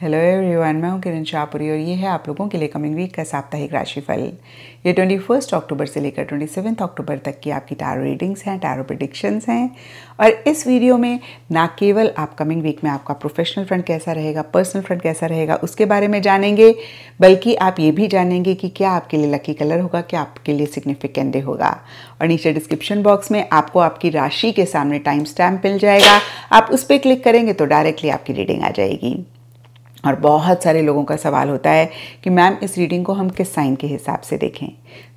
hello everyone मैं हूं किरण शाहपुरी और ये है आप लोगों के लिए कमिंग वीक का साप्ताहिक राशिफल ये ट्वेंटी फर्स्ट अक्टूबर से लेकर ट्वेंटी सेवन्थ अक्टूबर तक की आपकी टारो रीडिंग्स हैं टारो प्रडिक्शंस हैं और इस वीडियो में ना केवल आप कमिंग वीक में आपका प्रोफेशनल फ्रंट कैसा रहेगा पर्सनल फ्रंट कैसा रहेगा उसके बारे में जानेंगे बल्कि आप ये भी जानेंगे कि क्या आपके लिए लकी कलर होगा क्या आपके लिए सिग्निफिकेंट डे होगा और नीचे डिस्क्रिप्शन बॉक्स में आपको आपकी राशि के सामने टाइम स्टैम्प मिल जाएगा आप उस पर क्लिक करेंगे तो डायरेक्टली आपकी रीडिंग आ जाएगी और बहुत सारे लोगों का सवाल होता है कि मैम इस रीडिंग को हम किस साइन के हिसाब से देखें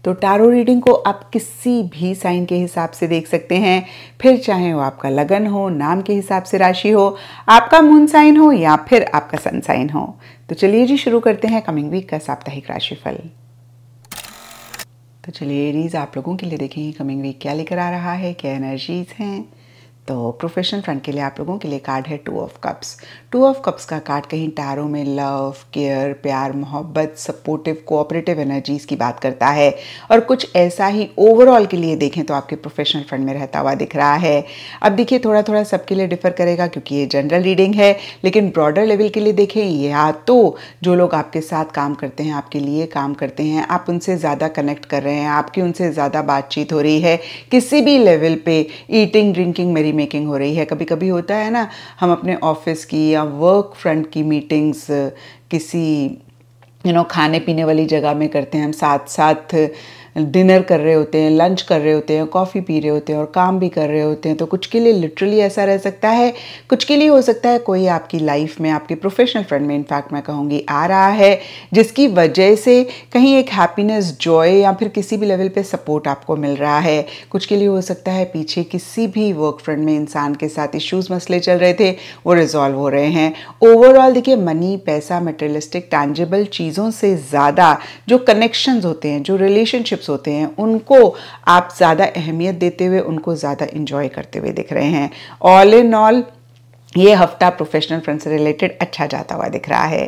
तो टारो रीडिंग को आप किसी भी साइन के हिसाब से देख सकते हैं फिर चाहे वो आपका लगन हो नाम के हिसाब से राशि हो आपका मून साइन हो या फिर आपका सन साइन हो तो चलिए जी शुरू करते हैं कमिंग वीक का साप्ताहिक राशिफल तो चलिए रीज आप लोगों के लिए देखेंगे कमिंग वीक क्या लेकर आ रहा है क्या एनर्जीज हैं तो प्रोफेशनल फ्रंट के लिए आप लोगों के लिए कार्ड है two of cups two of cups का कार्ड कहीं टैरो में लव केयर प्यार मोहब्बत सपोर्टिव कोऑपरेटिव एनर्जीज की बात करता है और कुछ ऐसा ही ओवरऑल के लिए देखें तो आपके प्रोफेशनल फंड में रहता हुआ दिख रहा है अब देखिए थोड़ा थोड़ा सबके लिए डिफर करेगा क्योंकि ये जनरल रीडिंग है लेकिन ब्रॉडर लेवल के लिए देखें या तो जो लोग आपके साथ काम करते हैं आपके लिए काम करते हैं आप उनसे ज़्यादा कनेक्ट कर रहे हैं आपकी उनसे ज़्यादा बातचीत हो रही है किसी भी लेवल पे ईटिंग ड्रिंकिंग मेरी मेकिंग हो रही है कभी कभी होता है ना हम अपने ऑफिस की या वर्क फ्रंट की मीटिंग्स किसी यू you नो know, खाने पीने वाली जगह में करते हैं हम साथ साथ डिनर कर रहे होते हैं लंच कर रहे होते हैं कॉफ़ी पी रहे होते हैं और काम भी कर रहे होते हैं तो कुछ के लिए लिटरली ऐसा रह सकता है कुछ के लिए हो सकता है कोई आपकी लाइफ में आपके प्रोफेशनल फ्रेंड में इनफैक्ट मैं कहूँगी आ रहा है जिसकी वजह से कहीं एक हैप्पीनेस जॉय या फिर किसी भी लेवल पे सपोर्ट आपको मिल रहा है कुछ के लिए हो सकता है पीछे किसी भी वर्क फ्रेंड में इंसान के साथ इश्यूज़ मसले चल रहे थे वो रिजॉल्व हो रहे हैं ओवरऑल देखिए मनी पैसा मटेरियलिस्टिक टैंजेबल चीज़ों से ज़्यादा जो कनेक्शन होते हैं जो रिलेशनशिप्स होते हैं उनको आप ज़्यादा अहमियत देते हुए उनको ज़्यादा इंजॉय करते हुए दिख रहे हैं ऑल इन ऑल ये हफ्ता प्रोफेशनल फ्रेंड से रिलेटेड अच्छा जाता हुआ दिख रहा है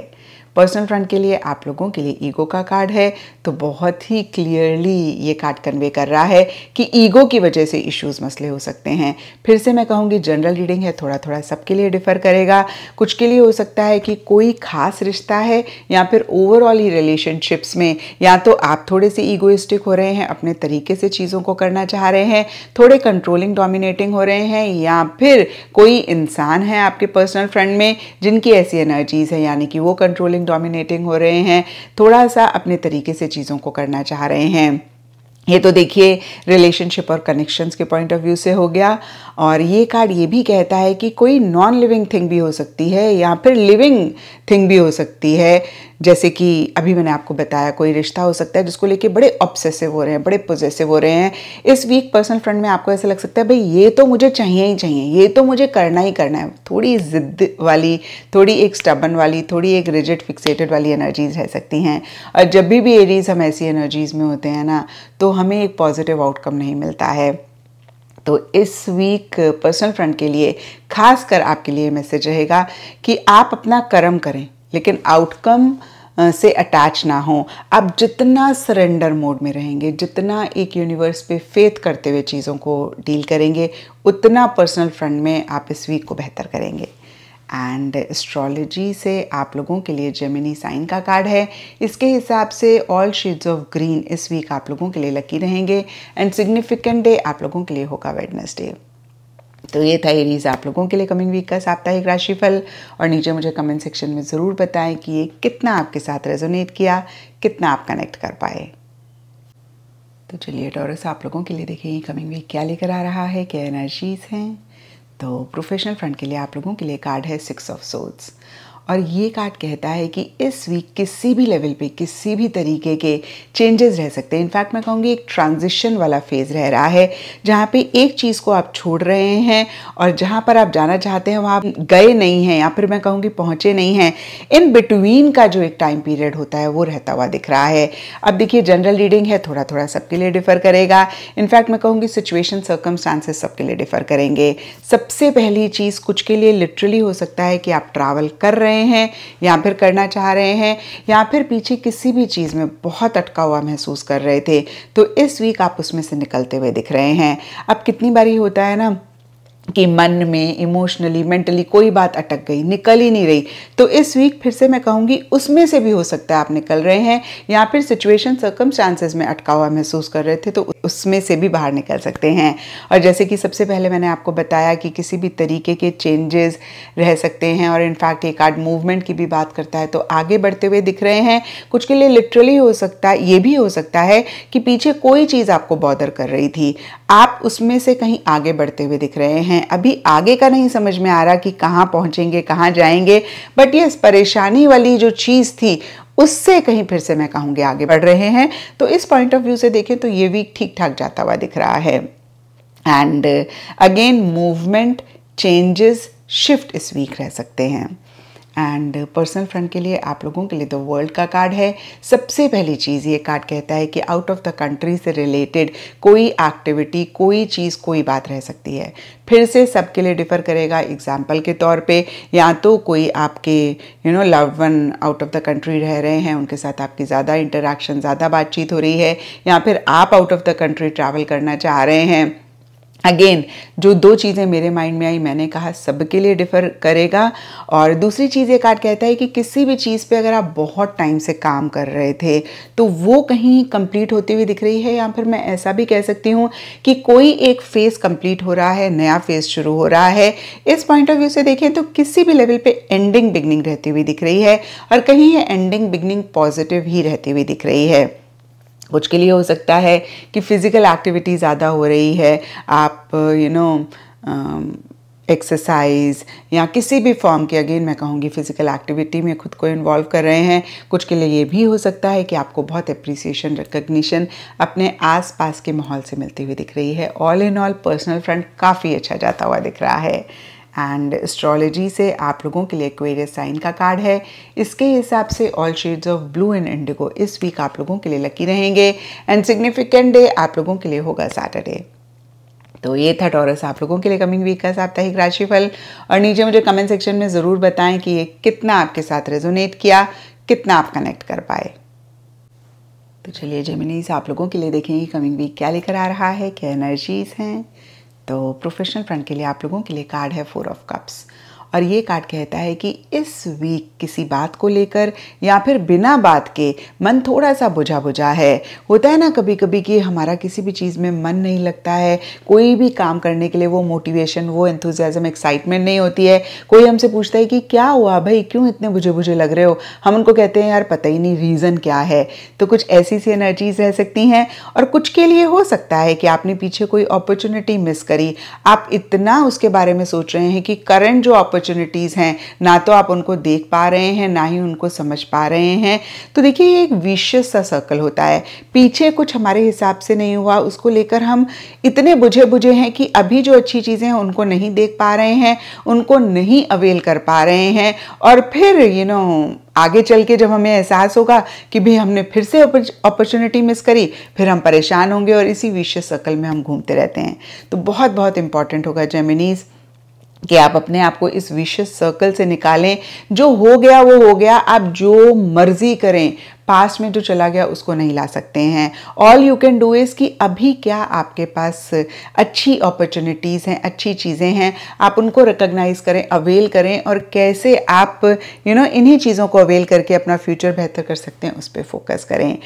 पर्सनल फ्रंट के लिए आप लोगों के लिए ईगो का कार्ड है तो बहुत ही क्लियरली ये कार्ड कन्वे कर रहा है कि ईगो की वजह से इश्यूज मसले हो सकते हैं फिर से मैं कहूँगी जनरल रीडिंग है थोड़ा थोड़ा सबके लिए डिफर करेगा कुछ के लिए हो सकता है कि कोई खास रिश्ता है या फिर ओवरऑल ही रिलेशनशिप्स में या तो आप थोड़े से ईगोइस्टिक हो रहे हैं अपने तरीके से चीज़ों को करना चाह रहे हैं थोड़े कंट्रोलिंग डोमिनेटिंग हो रहे हैं या फिर कोई इंसान है आपके पर्सनल फ्रेंड में जिनकी ऐसी एनर्जीज है यानी कि वो कंट्रोलिंग डोमिनेटिंग डोमिनेटिंग हो रहे हैं थोड़ा सा अपने तरीके से चीज़ों को करना चाह रहे हैं ये तो देखिए रिलेशनशिप और कनेक्शंस के पॉइंट ऑफ व्यू से हो गया और ये कार्ड ये भी कहता है कि कोई नॉन लिविंग थिंग भी हो सकती है या फिर लिविंग थिंग भी हो सकती है जैसे कि अभी मैंने आपको बताया कोई रिश्ता हो सकता है जिसको लेके बड़े ऑब्सेसिव हो रहे हैं बड़े पोजेसिव हो रहे हैं इस वीक पर्सनल फ्रेंड में आपको ऐसा लग सकता है भाई ये तो मुझे चाहिए ही चाहिए ये तो मुझे करना ही करना है थोड़ी ज़िद्द वाली थोड़ी एक स्टबन वाली थोड़ी एक रिजिड फिक्सेटेड वाली एनर्जीज रह सकती हैं और जब भी भी एरीज हम ऐसी एनर्जीज़ में होते हैं ना तो हमें एक पॉजिटिव आउटकम नहीं मिलता है तो इस वीक पर्सनल फ्रंट के लिए खासकर आपके लिए मैसेज रहेगा कि आप अपना कर्म करें लेकिन आउटकम से अटैच ना हो आप जितना सरेंडर मोड में रहेंगे जितना एक यूनिवर्स पे फेथ करते हुए चीज़ों को डील करेंगे उतना पर्सनल फ्रंट में आप इस वीक को बेहतर करेंगे एंड एस्ट्रोलॉजी से आप लोगों के लिए जेमिनी साइन का कार्ड है इसके हिसाब से ऑल शेड्स ऑफ ग्रीन इस वीक आप लोगों के लिए लकी रहेंगे एंड सिग्निफिकेंट डे आप लोगों के लिए होगा वेडनेसडे तो ये था एरीज आप लोगों के लिए कमिंग वीक का साप्ताहिक राशिफल और नीचे मुझे कमेंट सेक्शन में ज़रूर बताएं कि ये कितना आपके साथ रेजोनेट किया कितना आप कनेक्ट कर पाए तो चलिए टॉरस आप लोगों के लिए देखिए कमिंग वीक क्या लेकर आ रहा है क्या एनर्जीज हैं तो प्रोफेशनल फ्रंट के लिए आप लोगों के लिए कार्ड है सिक्स ऑफ सोल्स और ये कार्ड कहता है कि इस वीक किसी भी लेवल पे किसी भी तरीके के चेंजेस रह सकते हैं इनफैक्ट मैं कहूँगी एक ट्रांजिशन वाला फेज़ रह रहा है जहाँ पे एक चीज़ को आप छोड़ रहे हैं और जहाँ पर आप जाना चाहते हैं वहाँ गए नहीं हैं या फिर मैं कहूँगी पहुँचे नहीं हैं इन बिटवीन का जो एक टाइम पीरियड होता है वो रहता हुआ दिख रहा है अब देखिए जनरल रीडिंग है थोड़ा थोड़ा सबके लिए डिफ़र करेगा इनफैक्ट मैं कहूँगी सिचुएशन सर्कमस्टांसेस सबके लिए डिफ़र करेंगे सबसे पहली चीज़ कुछ के लिए लिटरली हो सकता है कि आप ट्रैवल कर रहे रहे हैं या फिर करना चाह रहे हैं या फिर पीछे किसी भी चीज़ में बहुत अटका हुआ महसूस कर रहे थे तो इस वीक आप उसमें से निकलते हुए दिख रहे हैं अब कितनी बारी होता है ना कि मन में इमोशनली मेंटली कोई बात अटक गई निकल ही नहीं रही तो इस वीक फिर से मैं कहूँगी उसमें से भी हो सकता है आप निकल रहे हैं या फिर सिचुएशन चांसेस में अटका हुआ महसूस कर रहे थे तो उसमें से भी बाहर निकल सकते हैं और जैसे कि सबसे पहले मैंने आपको बताया कि किसी भी तरीके के चेंजेस रह सकते हैं और इनफैक्ट ये कार्ड मूवमेंट की भी बात करता है तो आगे बढ़ते हुए दिख रहे हैं कुछ के लिए लिटरली हो सकता है ये भी हो सकता है कि पीछे कोई चीज़ आपको बॉदर कर रही थी आप उसमें से कहीं आगे बढ़ते हुए दिख रहे हैं हैं अभी आगे का नहीं समझ में आ रहा कि कहाँ पहुँचेंगे कहाँ जाएंगे बट ये परेशानी वाली जो चीज़ थी उससे कहीं फिर से मैं कहूँगी आगे बढ़ रहे हैं तो इस पॉइंट ऑफ व्यू से देखें तो ये वीक ठीक ठाक जाता हुआ दिख रहा है and again movement changes shift इस वीक रह सकते हैं एंड पर्सनल फ्रेंड के लिए आप लोगों के लिए द वर्ल्ड का कार्ड है सबसे पहली चीज़ ये कार्ड कहता है कि आउट ऑफ द कंट्री से रिलेटेड कोई एक्टिविटी कोई चीज़ कोई बात रह सकती है फिर से सबके लिए डिफ़र करेगा एग्जाम्पल के तौर पे या तो कोई आपके you know love one out of the country रह रहे हैं उनके साथ आपकी ज़्यादा इंटरेक्शन ज़्यादा बातचीत हो रही है या फिर आप out of the country travel करना चाह रहे हैं अगेन जो दो चीज़ें मेरे माइंड में आई मैंने कहा सबके लिए डिफ़र करेगा और दूसरी चीज़ एक कार्ड कहता है कि किसी भी चीज़ पे अगर आप बहुत टाइम से काम कर रहे थे तो वो कहीं कंप्लीट होती हुई दिख रही है या फिर मैं ऐसा भी कह सकती हूँ कि कोई एक फेज़ कंप्लीट हो रहा है नया फेज़ शुरू हो रहा है इस पॉइंट ऑफ व्यू से देखें तो किसी भी लेवल पर एंडिंग बिगनिंग रहती हुई दिख रही है और कहीं ये एंडिंग बिगनिंग पॉजिटिव ही रहती हुई दिख रही है कुछ के लिए हो सकता है कि फ़िज़िकल एक्टिविटी ज़्यादा हो रही है आप यू नो एक्सरसाइज या किसी भी फॉर्म की अगेन मैं कहूँगी फ़िज़िकल एक्टिविटी में खुद को इन्वॉल्व कर रहे हैं कुछ के लिए ये भी हो सकता है कि आपको बहुत अप्रिसिएशन रिकग्निशन अपने आस पास के माहौल से मिलती हुई दिख रही है all in all personal front काफ़ी अच्छा जाता हुआ दिख रहा है एंड एस्ट्रोलॉजी से आप लोगों के लिए क्वेरियस साइन का कार्ड है इसके हिसाब से all shades of blue and indigo इस वीक आप लोगों के लिए लकी रहेंगे एंड सिग्निफिकेंट डे आप लोगों के लिए होगा सैटरडे तो ये था टॉरस आप लोगों के लिए कमिंग वीक का साप्ताहिक राशिफल और नीचे मुझे कमेंट सेक्शन में ज़रूर बताएं कि ये कितना आपके साथ रेजोनेट किया कितना आप कनेक्ट कर पाए तो चलिए जेमिनीज आप लोगों के लिए देखेंगे कमिंग वीक क्या लेकर आ रहा है क्या एनर्जीज हैं तो प्रोफेशनल फ्रंट के लिए आप लोगों के लिए कार्ड है फोर ऑफ कप्स और ये कार्ड कहता है कि इस वीक किसी बात को लेकर या फिर बिना बात के मन थोड़ा सा बुझा बुझा है होता है ना कभी कभी कि हमारा किसी भी चीज़ में मन नहीं लगता है कोई भी काम करने के लिए वो मोटिवेशन वो एंथुजियाज़म एक्साइटमेंट नहीं होती है कोई हमसे पूछता है कि क्या हुआ भाई क्यों इतने बुझे बुझे लग रहे हो हम उनको कहते हैं यार पता ही नहीं रीज़न क्या है तो कुछ ऐसी सी एनर्जीज रह सकती हैं और कुछ के लिए हो सकता है कि आपने पीछे कोई अपॉर्चुनिटी मिस करी आप इतना उसके बारे में सोच रहे हैं कि करंट जो अपॉर्चुनिटी अपॉर्चुनिटीज़ हैं ना तो आप उनको देख पा रहे हैं ना ही उनको समझ पा रहे हैं तो देखिए ये एक विशेष सा सर्कल होता है पीछे कुछ हमारे हिसाब से नहीं हुआ उसको लेकर हम इतने बुझे बुझे हैं कि अभी जो अच्छी चीज़ें हैं उनको नहीं देख पा रहे हैं उनको नहीं अवेल कर पा रहे हैं और फिर यू you नो know, आगे चल के जब हमें एहसास होगा कि भाई हमने फिर से अपॉर्चुनिटी मिस करी फिर हम परेशान होंगे और इसी विशेष सर्कल में हम घूमते रहते हैं तो बहुत बहुत इंपॉर्टेंट होगा जेमिनीज़ कि आप अपने आप को इस विशेष सर्कल से निकालें जो हो गया वो हो गया आप जो मर्जी करें पास्ट में जो चला गया उसको नहीं ला सकते हैं all you can do is कि अभी क्या आपके पास अच्छी अपॉर्चुनिटीज़ हैं अच्छी चीज़ें हैं आप उनको रिकग्नाइज़ करें अवेल करें और कैसे आप यू नो इन्हीं चीज़ों को अवेल करके अपना फ्यूचर बेहतर कर सकते हैं उस पर फोकस करें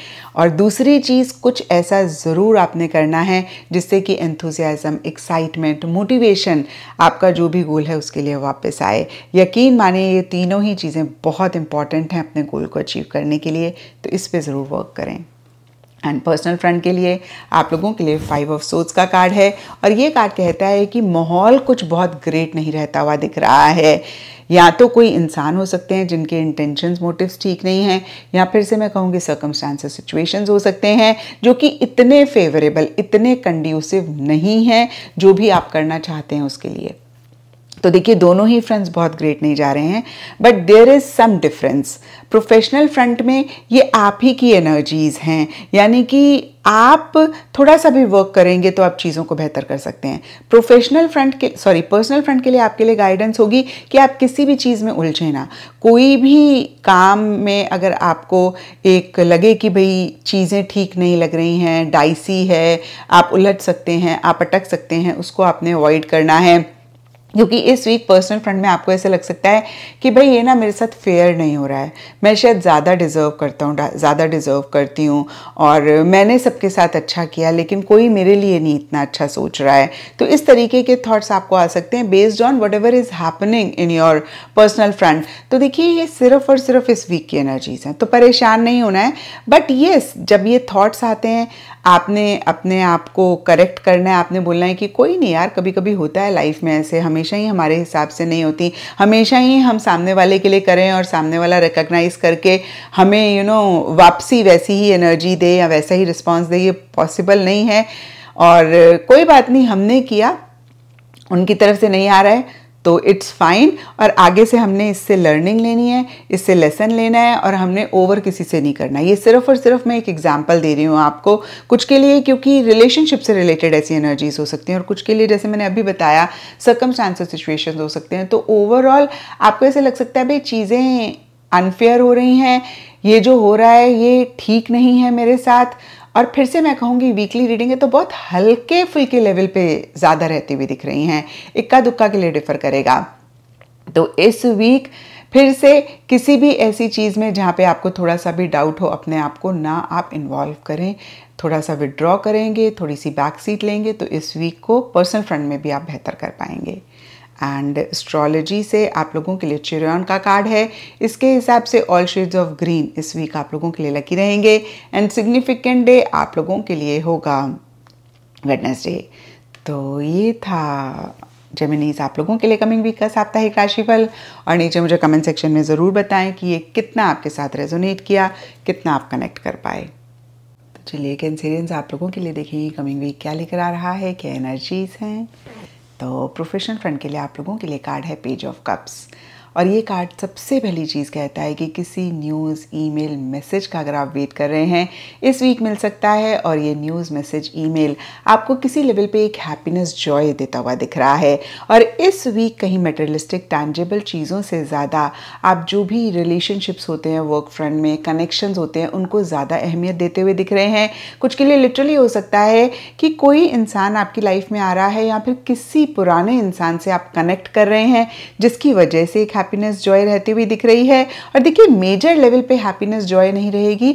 और दूसरी चीज़ कुछ ऐसा ज़रूर आपने करना है जिससे कि एंथुजियाज़म एक्साइटमेंट मोटिवेशन आपका जो भी गोल है उसके लिए वापस आए यकीन माने ये तीनों ही चीज़ें बहुत इंपॉर्टेंट हैं अपने गोल को अचीव करने के लिए तो इस पर ज़रूर वर्क करें एंड पर्सनल फ्रेंड के लिए आप लोगों के लिए फाइव ऑफ सोर्स का कार्ड है और ये कार्ड कहता है कि माहौल कुछ बहुत ग्रेट नहीं रहता हुआ दिख रहा है या तो कोई इंसान हो सकते हैं जिनके इंटेंशंस मोटिव्स ठीक नहीं हैं या फिर से मैं कहूँगी सर्कमस्टांसेस सिचुएशंस हो सकते हैं जो कि इतने फेवरेबल इतने कंड्यूसिव नहीं हैं जो भी आप करना चाहते हैं उसके लिए तो देखिए दोनों ही फ्रेंड्स बहुत ग्रेट नहीं जा रहे हैं but there is some difference professional front में ये आप ही की एनर्जीज़ हैं यानी कि आप थोड़ा सा भी वर्क करेंगे तो आप चीज़ों को बेहतर कर सकते हैं प्रोफेशनल फ्रंट के सॉरी पर्सनल फ्रंट के लिए आपके लिए गाइडेंस होगी कि आप किसी भी चीज़ में उलझे ना कोई भी काम में अगर आपको एक लगे कि भाई चीज़ें ठीक नहीं लग रही हैं डाइसी है आप उलझ सकते हैं आप अटक सकते हैं उसको आपने अवॉइड करना है क्योंकि इस वीक पर्सनल फ्रंट में आपको ऐसे लग सकता है कि भाई ये ना मेरे साथ फेयर नहीं हो रहा है मैं शायद ज़्यादा डिज़र्व करता हूँ ज़्यादा डिज़र्व करती हूँ और मैंने सबके साथ अच्छा किया लेकिन कोई मेरे लिए नहीं इतना अच्छा सोच रहा है तो इस तरीके के थॉट्स आपको आ सकते हैं based on whatever is happening in your personal front तो देखिए ये सिर्फ और सिर्फ इस वीक की एनर्जीज हैं तो परेशान नहीं होना है बट येस जब ये थाट्स आते हैं आपने अपने आप को करेक्ट करना है आपने बोलना है कि कोई नहीं यार कभी कभी होता है लाइफ में ऐसे हमें हमेशा ही हमारे हिसाब से नहीं होती हमेशा ही हम सामने वाले के लिए करें और सामने वाला रिकग्नाइज़ करके हमें यू you नो know, वापसी वैसी ही एनर्जी दे या वैसा ही रिस्पॉन्स दे ये पॉसिबल नहीं है और कोई बात नहीं हमने किया उनकी तरफ से नहीं आ रहा है तो इट्स फाइन और आगे से हमने इससे लर्निंग लेनी है इससे लेसन लेना है और हमने ओवर किसी से नहीं करना ये सिर्फ और सिर्फ मैं एक एग्जाम्पल दे रही हूँ आपको कुछ के लिए क्योंकि रिलेशनशिप से रिलेटेड ऐसी एनर्जीज हो सकती हैं और कुछ के लिए जैसे मैंने अभी बताया सकम सिचुएशन हो सकते हैं तो ओवरऑल आपको ऐसे लग सकता है भाई चीज़ें अनफेयर हो रही हैं ये जो हो रहा है ये ठीक नहीं है मेरे साथ और फिर से मैं कहूँगी वीकली रीडिंगें तो बहुत हल्के फुल्के लेवल पे ज़्यादा रहती हुई दिख रही हैं इक्का दुक्का के लिए डिफर करेगा तो इस वीक फिर से किसी भी ऐसी चीज़ में जहाँ पे आपको थोड़ा सा भी डाउट हो अपने आप को ना आप इन्वॉल्व करें थोड़ा सा विड्रॉ करेंगे थोड़ी सी बैक सीट लेंगे तो इस वीक को पर्सनल फ्रंट में भी आप बेहतर कर पाएंगे एंड एस्ट्रोलॉजी से आप लोगों के लिए चिरोन का कार्ड है इसके हिसाब से ऑल शेड्स ऑफ ग्रीन इस वीक आप लोगों के लिए लकी रहेंगे एंड सिग्निफिकेंट डे आप लोगों के लिए होगा वेडनेसडे तो ये था जेमिनीज आप लोगों के लिए कमिंग वीक का साप्ताहिक राशिफल और नीचे मुझे कमेंट सेक्शन में ज़रूर बताएं कि ये कितना आपके साथ रेजोनेट किया कितना आप कनेक्ट कर पाए तो चलिए कैंसेरियंस आप लोगों के लिए देखेंगे कमिंग वीक क्या लेकर आ रहा है क्या एनर्जीज हैं तो प्रोफेशनल फ्रेंड के लिए आप लोगों के लिए कार्ड है पेज ऑफ कप्स और ये कार्ड सबसे पहली चीज़ कहता है कि किसी न्यूज़ ईमेल मैसेज का अगर आप वेट कर रहे हैं इस वीक मिल सकता है और ये न्यूज़ मैसेज ईमेल आपको किसी लेवल पे एक हैप्पीनेस जॉय देता हुआ दिख रहा है और इस वीक कहीं मटेरियलिस्टिक टैंजेबल चीज़ों से ज़्यादा आप जो भी रिलेशनशिप्स होते हैं वर्क फ्रंट में कनेक्शन होते हैं उनको ज़्यादा अहमियत देते हुए दिख रहे हैं कुछ के लिए लिटरली हो सकता है कि कोई इंसान आपकी लाइफ में आ रहा है या फिर किसी पुराने इंसान से आप कनेक्ट कर रहे हैं जिसकी वजह से एक हैप्पीनेस जॉय रहती हुई दिख रही है और देखिए मेजर लेवल पे हैप्पीनेस जॉय नहीं रहेगी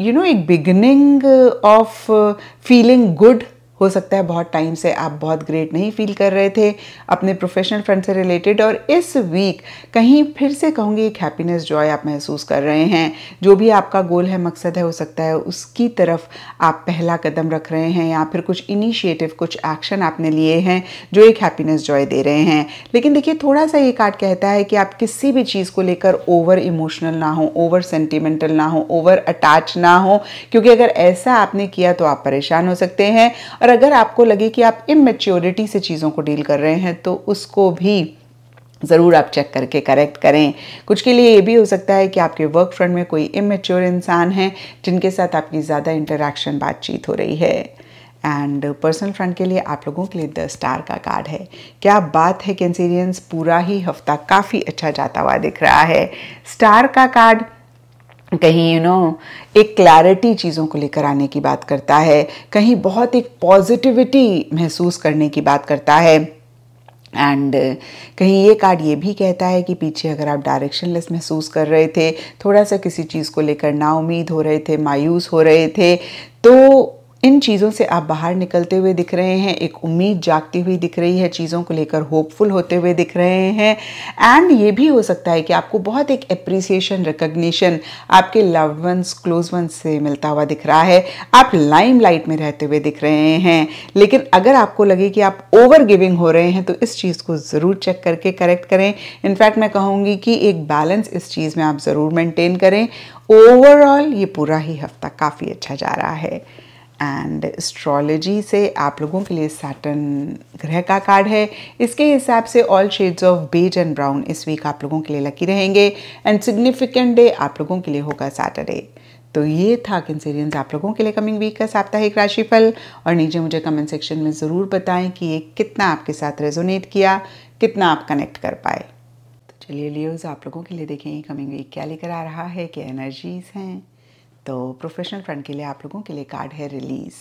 यू you नो know, एक बिगनिंग ऑफ फीलिंग गुड हो सकता है बहुत टाइम से आप बहुत ग्रेट नहीं फील कर रहे थे अपने प्रोफेशनल फ्रेंड से रिलेटेड और इस वीक कहीं फिर से कहूँगी एक हैप्पीनेस जॉय आप महसूस कर रहे हैं जो भी आपका गोल है मकसद है हो सकता है उसकी तरफ आप पहला कदम रख रहे हैं या फिर कुछ इनिशिएटिव कुछ एक्शन आपने लिए हैं जो एक हैप्पीनेस जॉय दे रहे हैं लेकिन देखिए थोड़ा सा ये कार्ड कहता है कि आप किसी भी चीज़ को लेकर ओवर इमोशनल ना हो ओवर सेंटिमेंटल ना हो ओवर अटैच ना हो क्योंकि अगर ऐसा आपने किया तो आप परेशान हो सकते हैं और और अगर आपको लगे कि आप इमेच्योरिटी से चीज़ों को डील कर रहे हैं तो उसको भी ज़रूर आप चेक करके करेक्ट करें कुछ के लिए ये भी हो सकता है कि आपके वर्क फ्रंट में कोई इमेच्योर इंसान है जिनके साथ आपकी ज़्यादा इंटरेक्शन बातचीत हो रही है एंड पर्सनल फ्रंट के लिए आप लोगों के लिए द स्टार का कार्ड है क्या बात है कैंसीरियंस पूरा ही हफ्ता काफ़ी अच्छा जाता हुआ दिख रहा है स्टार का कार्ड कहीं यू you नो know, एक क्लैरिटी चीज़ों को लेकर आने की बात करता है कहीं बहुत एक पॉजिटिविटी महसूस करने की बात करता है एंड कहीं ये कार्ड ये भी कहता है कि पीछे अगर आप डायरेक्शनलेस महसूस कर रहे थे थोड़ा सा किसी चीज़ को लेकर नाउमीद हो रहे थे मायूस हो रहे थे तो इन चीज़ों से आप बाहर निकलते हुए दिख रहे हैं एक उम्मीद जागती हुई दिख रही है चीज़ों को लेकर होपफुल होते हुए दिख रहे हैं एंड ये भी हो सकता है कि आपको बहुत एक अप्रिसिएशन रिकग्निशन आपके लव वंस क्लोज वंस से मिलता हुआ दिख रहा है आप लाइम लाइट में रहते हुए दिख रहे हैं लेकिन अगर आपको लगे कि आप ओवर गिविंग हो रहे हैं तो इस चीज़ को ज़रूर चेक करके करेक्ट करें इनफैक्ट मैं कहूँगी कि एक बैलेंस इस चीज़ में आप ज़रूर मेंटेन करें ओवरऑल ये पूरा ही हफ्ता काफ़ी अच्छा जा रहा है एंड एस्ट्रोलॉजी से आप लोगों के लिए सैटन ग्रह का कार्ड है इसके हिसाब से all shades of beige and brown इस वीक आप लोगों के लिए लकी रहेंगे एंड सिग्निफिकेंट डे आप लोगों के लिए होगा सैटरडे तो ये था कैंसेरियंस आप लोगों के लिए कमिंग वीक का साप्ताहिक राशिफल और नीचे मुझे कमेंट सेक्शन में ज़रूर बताएं कि ये कितना आपके साथ रेजोनेट किया कितना आप कनेक्ट कर पाए तो चलिए लियोज आप लोगों के लिए देखें कमिंग वीक क्या लेकर आ रहा है क्या एनर्जीज हैं तो प्रोफेशनल फ्रंट के लिए आप लोगों के लिए कार्ड है रिलीज़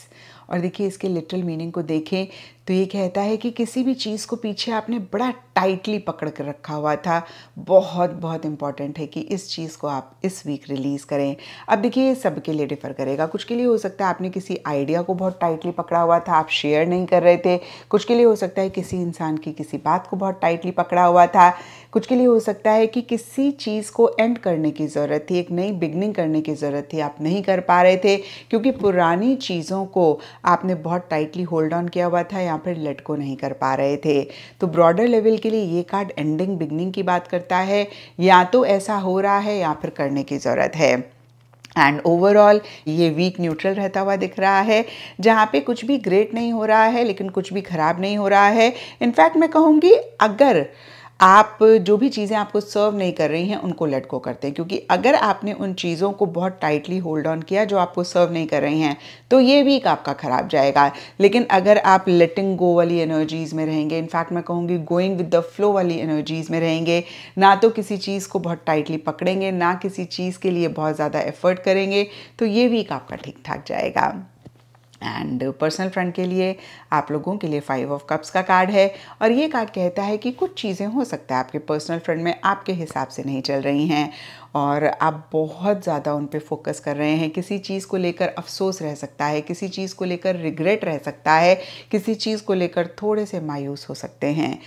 और देखिए इसके लिटरल मीनिंग को देखें तो ये कहता है कि किसी भी चीज़ को पीछे आपने बड़ा टाइटली पकड़ कर रखा हुआ था बहुत बहुत इम्पॉर्टेंट है कि इस चीज़ को आप इस वीक रिलीज़ करें अब देखिए ये सबके लिए डिफ़र करेगा कुछ के लिए हो सकता है आपने किसी आइडिया को बहुत टाइटली पकड़ा हुआ था आप शेयर नहीं कर रहे थे कुछ के लिए हो सकता है किसी इंसान की किसी बात को बहुत टाइटली पकड़ा हुआ था कुछ के लिए हो सकता है कि किसी चीज़ को एंड करने की ज़रूरत थी एक नई बिगनिंग करने की ज़रूरत थी आप नहीं कर पा रहे थे क्योंकि पुरानी चीज़ों को आपने बहुत टाइटली होल्ड ऑन किया हुआ था या यहाँ पर लेट को नहीं कर पा रहे थे तो ब्रॉडर लेवल के लिए ये कार्ड एंडिंग बिगनिंग की बात करता है या तो ऐसा हो रहा है या फिर करने की ज़रूरत है एंड ओवरऑल ये वीक न्यूट्रल रहता हुआ दिख रहा है जहाँ पे कुछ भी ग्रेट नहीं हो रहा है लेकिन कुछ भी ख़राब नहीं हो रहा है इनफैक्ट मैं कहूँगी अगर आप जो भी चीज़ें आपको सर्व नहीं कर रही हैं उनको लेट गो करते हैं क्योंकि अगर आपने उन चीज़ों को बहुत टाइटली होल्ड ऑन किया जो आपको सर्व नहीं कर रही हैं तो ये वीक आपका ख़राब जाएगा लेकिन अगर आप लेटिंग गो वाली एनर्जीज़ में रहेंगे इनफैक्ट मैं कहूँगी गोइंग विद द फ्लो वाली एनर्जीज़ में रहेंगे ना तो किसी चीज़ को बहुत टाइटली पकड़ेंगे ना किसी चीज़ के लिए बहुत ज़्यादा एफर्ट करेंगे तो ये वीक आपका ठीक ठाक जाएगा एंड पर्सनल फ्रेंड के लिए आप लोगों के लिए फाइव ऑफ कप्स का कार्ड है और ये कार्ड कहता है कि कुछ चीज़ें हो सकता है आपके पर्सनल फ्रेंड में आपके हिसाब से नहीं चल रही हैं और आप बहुत ज़्यादा उन पर फोकस कर रहे हैं किसी चीज़ को लेकर अफसोस रह सकता है किसी चीज़ को लेकर रिग्रेट रह सकता है किसी चीज़ को लेकर थोड़े से मायूस हो सकते हैं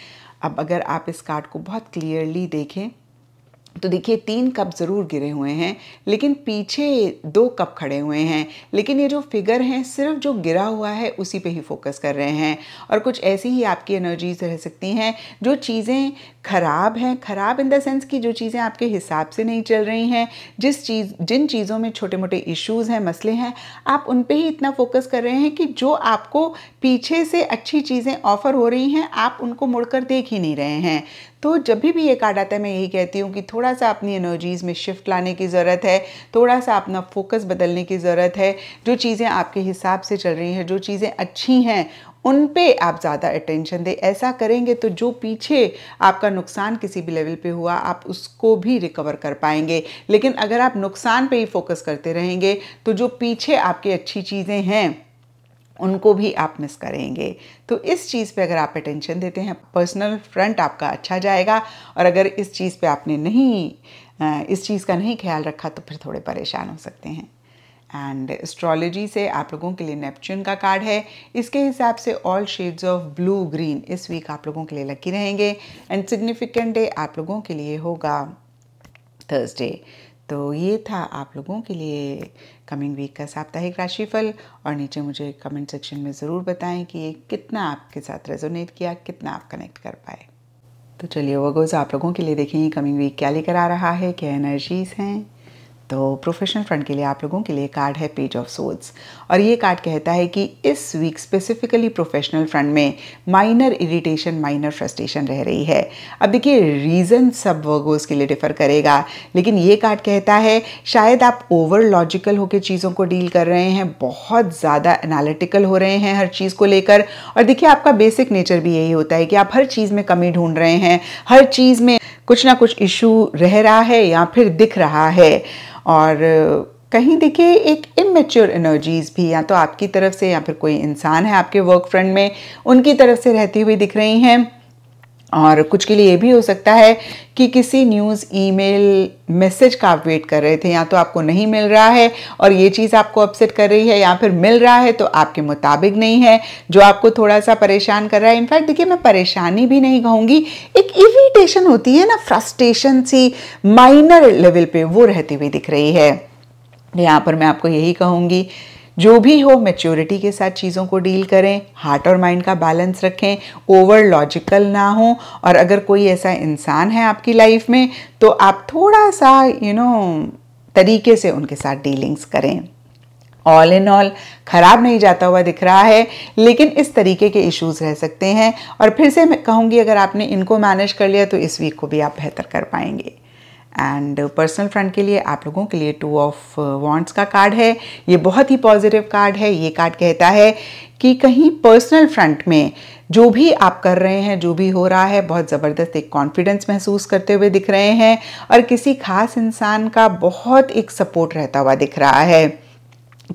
अब अगर आप इस कार्ड को बहुत क्लियरली देखें तो देखिए तीन कप ज़रूर गिरे हुए हैं लेकिन पीछे दो कप खड़े हुए हैं लेकिन ये जो फिगर हैं सिर्फ जो गिरा हुआ है उसी पे ही फोकस कर रहे हैं और कुछ ऐसी ही आपकी एनर्जीज रह सकती हैं जो चीज़ें ख़राब हैं ख़राब इन देंस कि जो चीज़ें आपके हिसाब से नहीं चल रही हैं जिस चीज़ जिन चीज़ों में छोटे मोटे इश्यूज़ हैं मसले हैं आप उन पर ही इतना फोकस कर रहे हैं कि जो आपको पीछे से अच्छी चीज़ें ऑफ़र हो रही हैं आप उनको मुड़कर देख ही नहीं रहे हैं तो जब भी भी ये कार्ड आता है मैं यही कहती हूँ कि थोड़ा सा अपनी एनर्जीज़ में शिफ्ट लाने की ज़रूरत है थोड़ा सा अपना फोकस बदलने की ज़रूरत है जो चीज़ें आपके हिसाब से चल रही हैं जो चीज़ें अच्छी हैं उन पे आप ज़्यादा अटेंशन दें ऐसा करेंगे तो जो पीछे आपका नुकसान किसी भी लेवल पे हुआ आप उसको भी रिकवर कर पाएंगे लेकिन अगर आप नुकसान पे ही फोकस करते रहेंगे तो जो पीछे आपकी अच्छी चीज़ें हैं उनको भी आप मिस करेंगे तो इस चीज़ पे अगर आप अटेंशन देते हैं पर्सनल फ्रंट आपका अच्छा जाएगा और अगर इस चीज़ पे आपने नहीं इस चीज़ का नहीं ख्याल रखा तो फिर थोड़े परेशान हो सकते हैं एंड एस्ट्रोलॉजी से आप लोगों के लिए नेपच्यून का कार्ड है इसके हिसाब से all shades of blue green इस वीक आप लोगों के लिए लकी रहेंगे एंड सिग्निफिकेंट डे आप लोगों के लिए होगा थर्सडे तो ये था आप लोगों के लिए कमिंग वीक का साप्ताहिक राशिफल और नीचे मुझे कमेंट सेक्शन में ज़रूर बताएं कि ये कितना आपके साथ रेजोनेट किया कितना आप कनेक्ट कर पाए तो चलिए वगोज़ आप लोगों के लिए देखें कमिंग वीक क्या लेकर आ रहा है क्या एनर्जीज़ हैं तो प्रोफेशनल फ्रंट के लिए आप लोगों के लिए कार्ड है पेज ऑफ सोल्स और ये कार्ड कहता है कि इस वीक स्पेसिफिकली प्रोफेशनल फ्रंट में माइनर इरिटेशन माइनर फ्रस्ट्रेशन रह रही है अब देखिए रीज़न सब वर्गोज के लिए डिफर करेगा लेकिन ये कार्ड कहता है शायद आप ओवर लॉजिकल होकर चीज़ों को डील कर रहे हैं बहुत ज़्यादा एनालिटिकल हो रहे हैं हर चीज़ को लेकर और देखिए आपका बेसिक नेचर भी यही होता है कि आप हर चीज़ में कमी ढूंढ रहे हैं हर चीज़ में कुछ ना कुछ इशू रह रहा है या फिर दिख रहा है और कहीं देखिए एक इमेच्योर एनर्जीज़ भी या तो आपकी तरफ से या फिर कोई इंसान है आपके वर्क फ्रेंड में उनकी तरफ से रहती हुई दिख रही हैं और कुछ के लिए ये भी हो सकता है कि किसी न्यूज़ ईमेल मैसेज का आप वेट कर रहे थे या तो आपको नहीं मिल रहा है और ये चीज़ आपको अपसेट कर रही है या फिर मिल रहा है तो आपके मुताबिक नहीं है जो आपको थोड़ा सा परेशान कर रहा है इनफैक्ट देखिए मैं परेशानी भी नहीं कहूँगी एक इरीटेशन होती है ना फ्रस्ट्रेशन सी माइनर लेवल पे वो रहती हुई दिख रही है यहाँ पर मैं आपको यही कहूँगी जो भी हो मेच्योरिटी के साथ चीज़ों को डील करें हार्ट और माइंड का बैलेंस रखें ओवर लॉजिकल ना हो और अगर कोई ऐसा इंसान है आपकी लाइफ में तो आप थोड़ा सा यू you नो know, तरीके से उनके साथ डीलिंग्स करें ऑल इन ऑल ख़राब नहीं जाता हुआ दिख रहा है लेकिन इस तरीके के इश्यूज रह सकते हैं और फिर से मैं कहूँगी अगर आपने इनको मैनेज कर लिया तो इस वीक को भी आप बेहतर कर पाएंगे एंड पर्सनल फ्रेंड के लिए आप लोगों के लिए टू ऑफ वॉन्ट्स का कार्ड है ये बहुत ही पॉजिटिव कार्ड है ये कार्ड कहता है कि कहीं पर्सनल फ्रंट में जो भी आप कर रहे हैं जो भी हो रहा है बहुत ज़बरदस्त एक कॉन्फिडेंस महसूस करते हुए दिख रहे हैं और किसी खास इंसान का बहुत एक सपोर्ट रहता हुआ दिख रहा है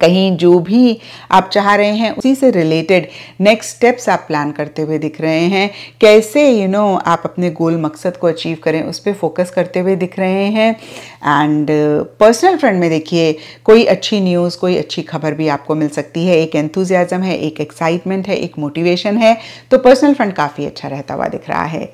कहीं जो भी आप चाह रहे हैं उसी से रिलेटेड नेक्स्ट स्टेप्स आप प्लान करते हुए दिख रहे हैं कैसे यू you नो know, आप अपने गोल मकसद को अचीव करें उस पर फोकस करते हुए दिख रहे हैं एंड पर्सनल फ्रेंड में देखिए कोई अच्छी न्यूज़ कोई अच्छी खबर भी आपको मिल सकती है एक एंथुजियाज़म है एक एक्साइटमेंट है एक मोटिवेशन है तो पर्सनल फ्रेंड काफ़ी अच्छा रहता हुआ दिख रहा है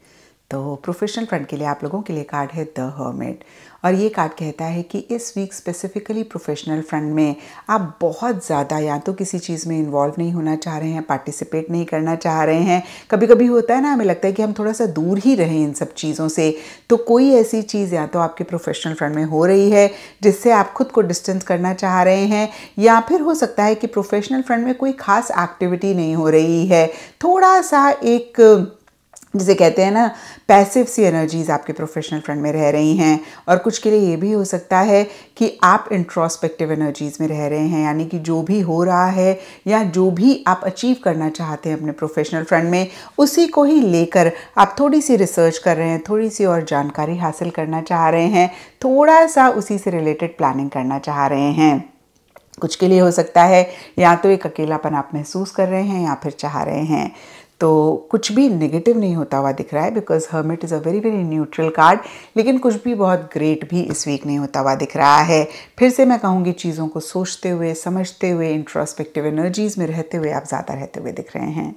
तो प्रोफेशनल फ्रंट के लिए आप लोगों के लिए कार्ड है द हर्मेट और ये कार्ड कहता है कि इस वीक स्पेसिफिकली प्रोफेशनल फ्रंट में आप बहुत ज़्यादा या तो किसी चीज़ में इन्वॉल्व नहीं होना चाह रहे हैं पार्टिसिपेट नहीं करना चाह रहे हैं कभी कभी होता है ना हमें लगता है कि हम थोड़ा सा दूर ही रहें इन सब चीज़ों से तो कोई ऐसी चीज़ या तो आपके प्रोफेशनल फ्रंट में हो रही है जिससे आप खुद को डिस्टेंस करना चाह रहे हैं या फिर हो सकता है कि प्रोफेशनल फ्रंट में कोई खास एक्टिविटी नहीं हो रही है थोड़ा सा एक जिसे कहते हैं ना पैसिव सी एनर्जीज़ आपके प्रोफेशनल फ्रंट में रह रही हैं और कुछ के लिए ये भी हो सकता है कि आप इंट्रोस्पेक्टिव एनर्जीज़ में रह रहे हैं यानी कि जो भी हो रहा है या जो भी आप अचीव करना चाहते हैं अपने प्रोफेशनल फ्रंट में उसी को ही लेकर आप थोड़ी सी रिसर्च कर रहे हैं थोड़ी सी और जानकारी हासिल करना चाह रहे हैं थोड़ा सा उसी से रिलेटेड प्लानिंग करना चाह रहे हैं कुछ के लिए हो सकता है या तो एक अकेलापन आप महसूस कर रहे हैं या फिर चाह रहे हैं तो कुछ भी नेगेटिव नहीं होता हुआ दिख रहा है because hermit is a very very neutral card लेकिन कुछ भी बहुत ग्रेट भी इस वीक नहीं होता हुआ दिख रहा है फिर से मैं कहूँगी चीज़ों को सोचते हुए समझते हुए इंट्रोस्पेक्टिव एनर्जीज़ में रहते हुए आप ज़्यादा रहते हुए दिख रहे हैं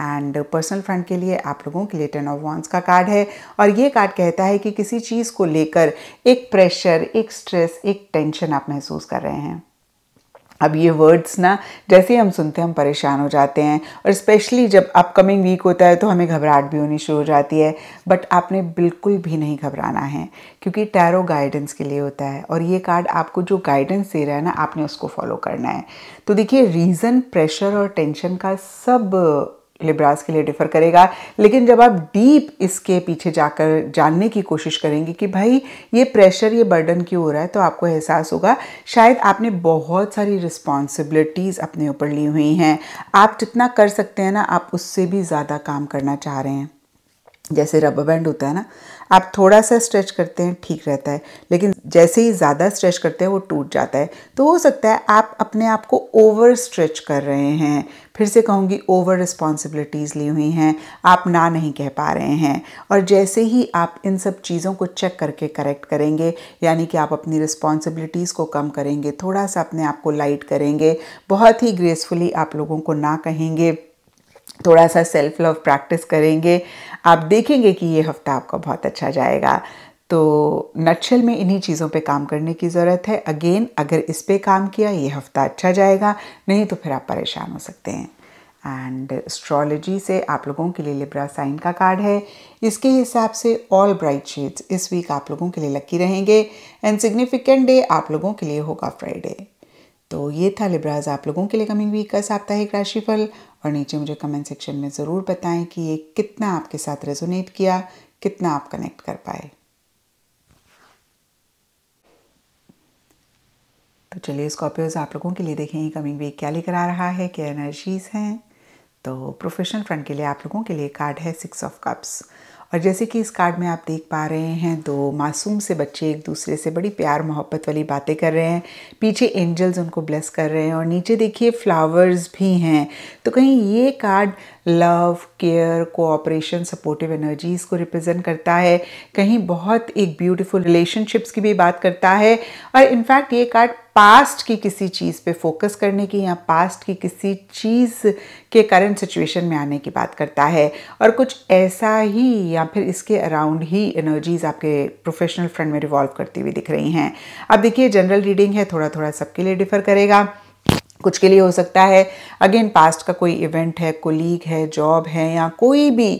एंड पर्सनल फ्रेंड के लिए आप लोगों के लिए टेन ऑफ वॉन्स का कार्ड है और ये कार्ड कहता है कि किसी चीज़ को लेकर एक प्रेशर एक स्ट्रेस एक टेंशन आप महसूस कर रहे हैं अब ये वर्ड्स ना जैसे ही हम सुनते हैं हम परेशान हो जाते हैं और स्पेशली जब अपकमिंग वीक होता है तो हमें घबराहट भी होनी शुरू हो जाती है बट आपने बिल्कुल भी नहीं घबराना है क्योंकि टैरो गाइडेंस के लिए होता है और ये कार्ड आपको जो गाइडेंस दे रहा है ना आपने उसको फॉलो करना है तो देखिए रीज़न प्रेशर और टेंशन का सब लिब्रास के लिए डिफ़र करेगा लेकिन जब आप डीप इसके पीछे जाकर जानने की कोशिश करेंगे कि भाई ये प्रेशर ये बर्डन क्यों हो रहा है तो आपको एहसास होगा शायद आपने बहुत सारी रिस्पॉन्सिबिलिटीज़ अपने ऊपर ली हुई हैं आप जितना कर सकते हैं ना आप उससे भी ज़्यादा काम करना चाह रहे हैं जैसे रबर बैंड होता है ना आप थोड़ा सा स्ट्रेच करते हैं ठीक रहता है लेकिन जैसे ही ज़्यादा स्ट्रेच करते हैं वो टूट जाता है तो हो सकता है आप अपने आप को ओवर स्ट्रेच कर रहे हैं फिर से कहूँगी ओवर रिस्पॉन्सिबिलिटीज़ ली हुई हैं आप ना नहीं कह पा रहे हैं और जैसे ही आप इन सब चीज़ों को चेक करके करेक्ट करेंगे यानी कि आप अपनी रिस्पॉन्सिबिलिटीज़ को कम करेंगे थोड़ा सा अपने आप को लाइट करेंगे बहुत ही ग्रेसफुली आप लोगों को ना कहेंगे थोड़ा सा सेल्फ लव प्रैक्टिस करेंगे आप देखेंगे कि ये हफ्ता आपका बहुत अच्छा जाएगा तो नक्शल में इन्हीं चीज़ों पे काम करने की ज़रूरत है अगेन अगर इस पे काम किया ये हफ्ता अच्छा जाएगा नहीं तो फिर आप परेशान हो सकते हैं एंड एस्ट्रोलॉजी से आप लोगों के लिए लिब्रा साइन का कार्ड है इसके हिसाब से ऑल ब्राइट शेड्स इस वीक आप लोगों के लिए लकी रहेंगे एंड सिग्निफिकेंट डे आप लोगों के लिए होगा फ्राइडे तो ये था लिब्राज आप लोगों के लिए कमिंग वीक का साप्ताहिक राशिफल और नीचे मुझे कमेंट सेक्शन में ज़रूर बताएं कि ये कितना आपके साथ रेजोनेट किया कितना आप कनेक्ट कर पाए तो चलिए स्कॉर्पियोज आप लोगों के लिए देखें कमिंग वीक क्या लेकर आ रहा है क्या एनर्जीज़ हैं तो प्रोफेशनल फ्रंट के लिए आप लोगों के लिए कार्ड है सिक्स ऑफ कप्स और जैसे कि इस कार्ड में आप देख पा रहे हैं दो मासूम से बच्चे एक दूसरे से बड़ी प्यार मोहब्बत वाली बातें कर रहे हैं पीछे एंजल्स उनको ब्लेस कर रहे हैं और नीचे देखिए फ्लावर्स भी हैं तो कहीं ये card love care cooperation supportive energies को रिप्रेजेंट करता है कहीं बहुत एक ब्यूटीफुल रिलेशनशिप्स की भी बात करता है और इनफैक्ट ये कार्ड पास्ट की किसी चीज़ पे फोकस करने की या पास्ट की किसी चीज़ के करंट सिचुएशन में आने की बात करता है और कुछ ऐसा ही या फिर इसके अराउंड ही एनर्जीज आपके प्रोफेशनल फ्रेंड में रिवॉल्व करती हुई दिख रही हैं अब देखिए जनरल रीडिंग है थोड़ा थोड़ा सबके लिए डिफर करेगा कुछ के लिए हो सकता है अगेन पास्ट का कोई इवेंट है कोलीग है जॉब है या कोई भी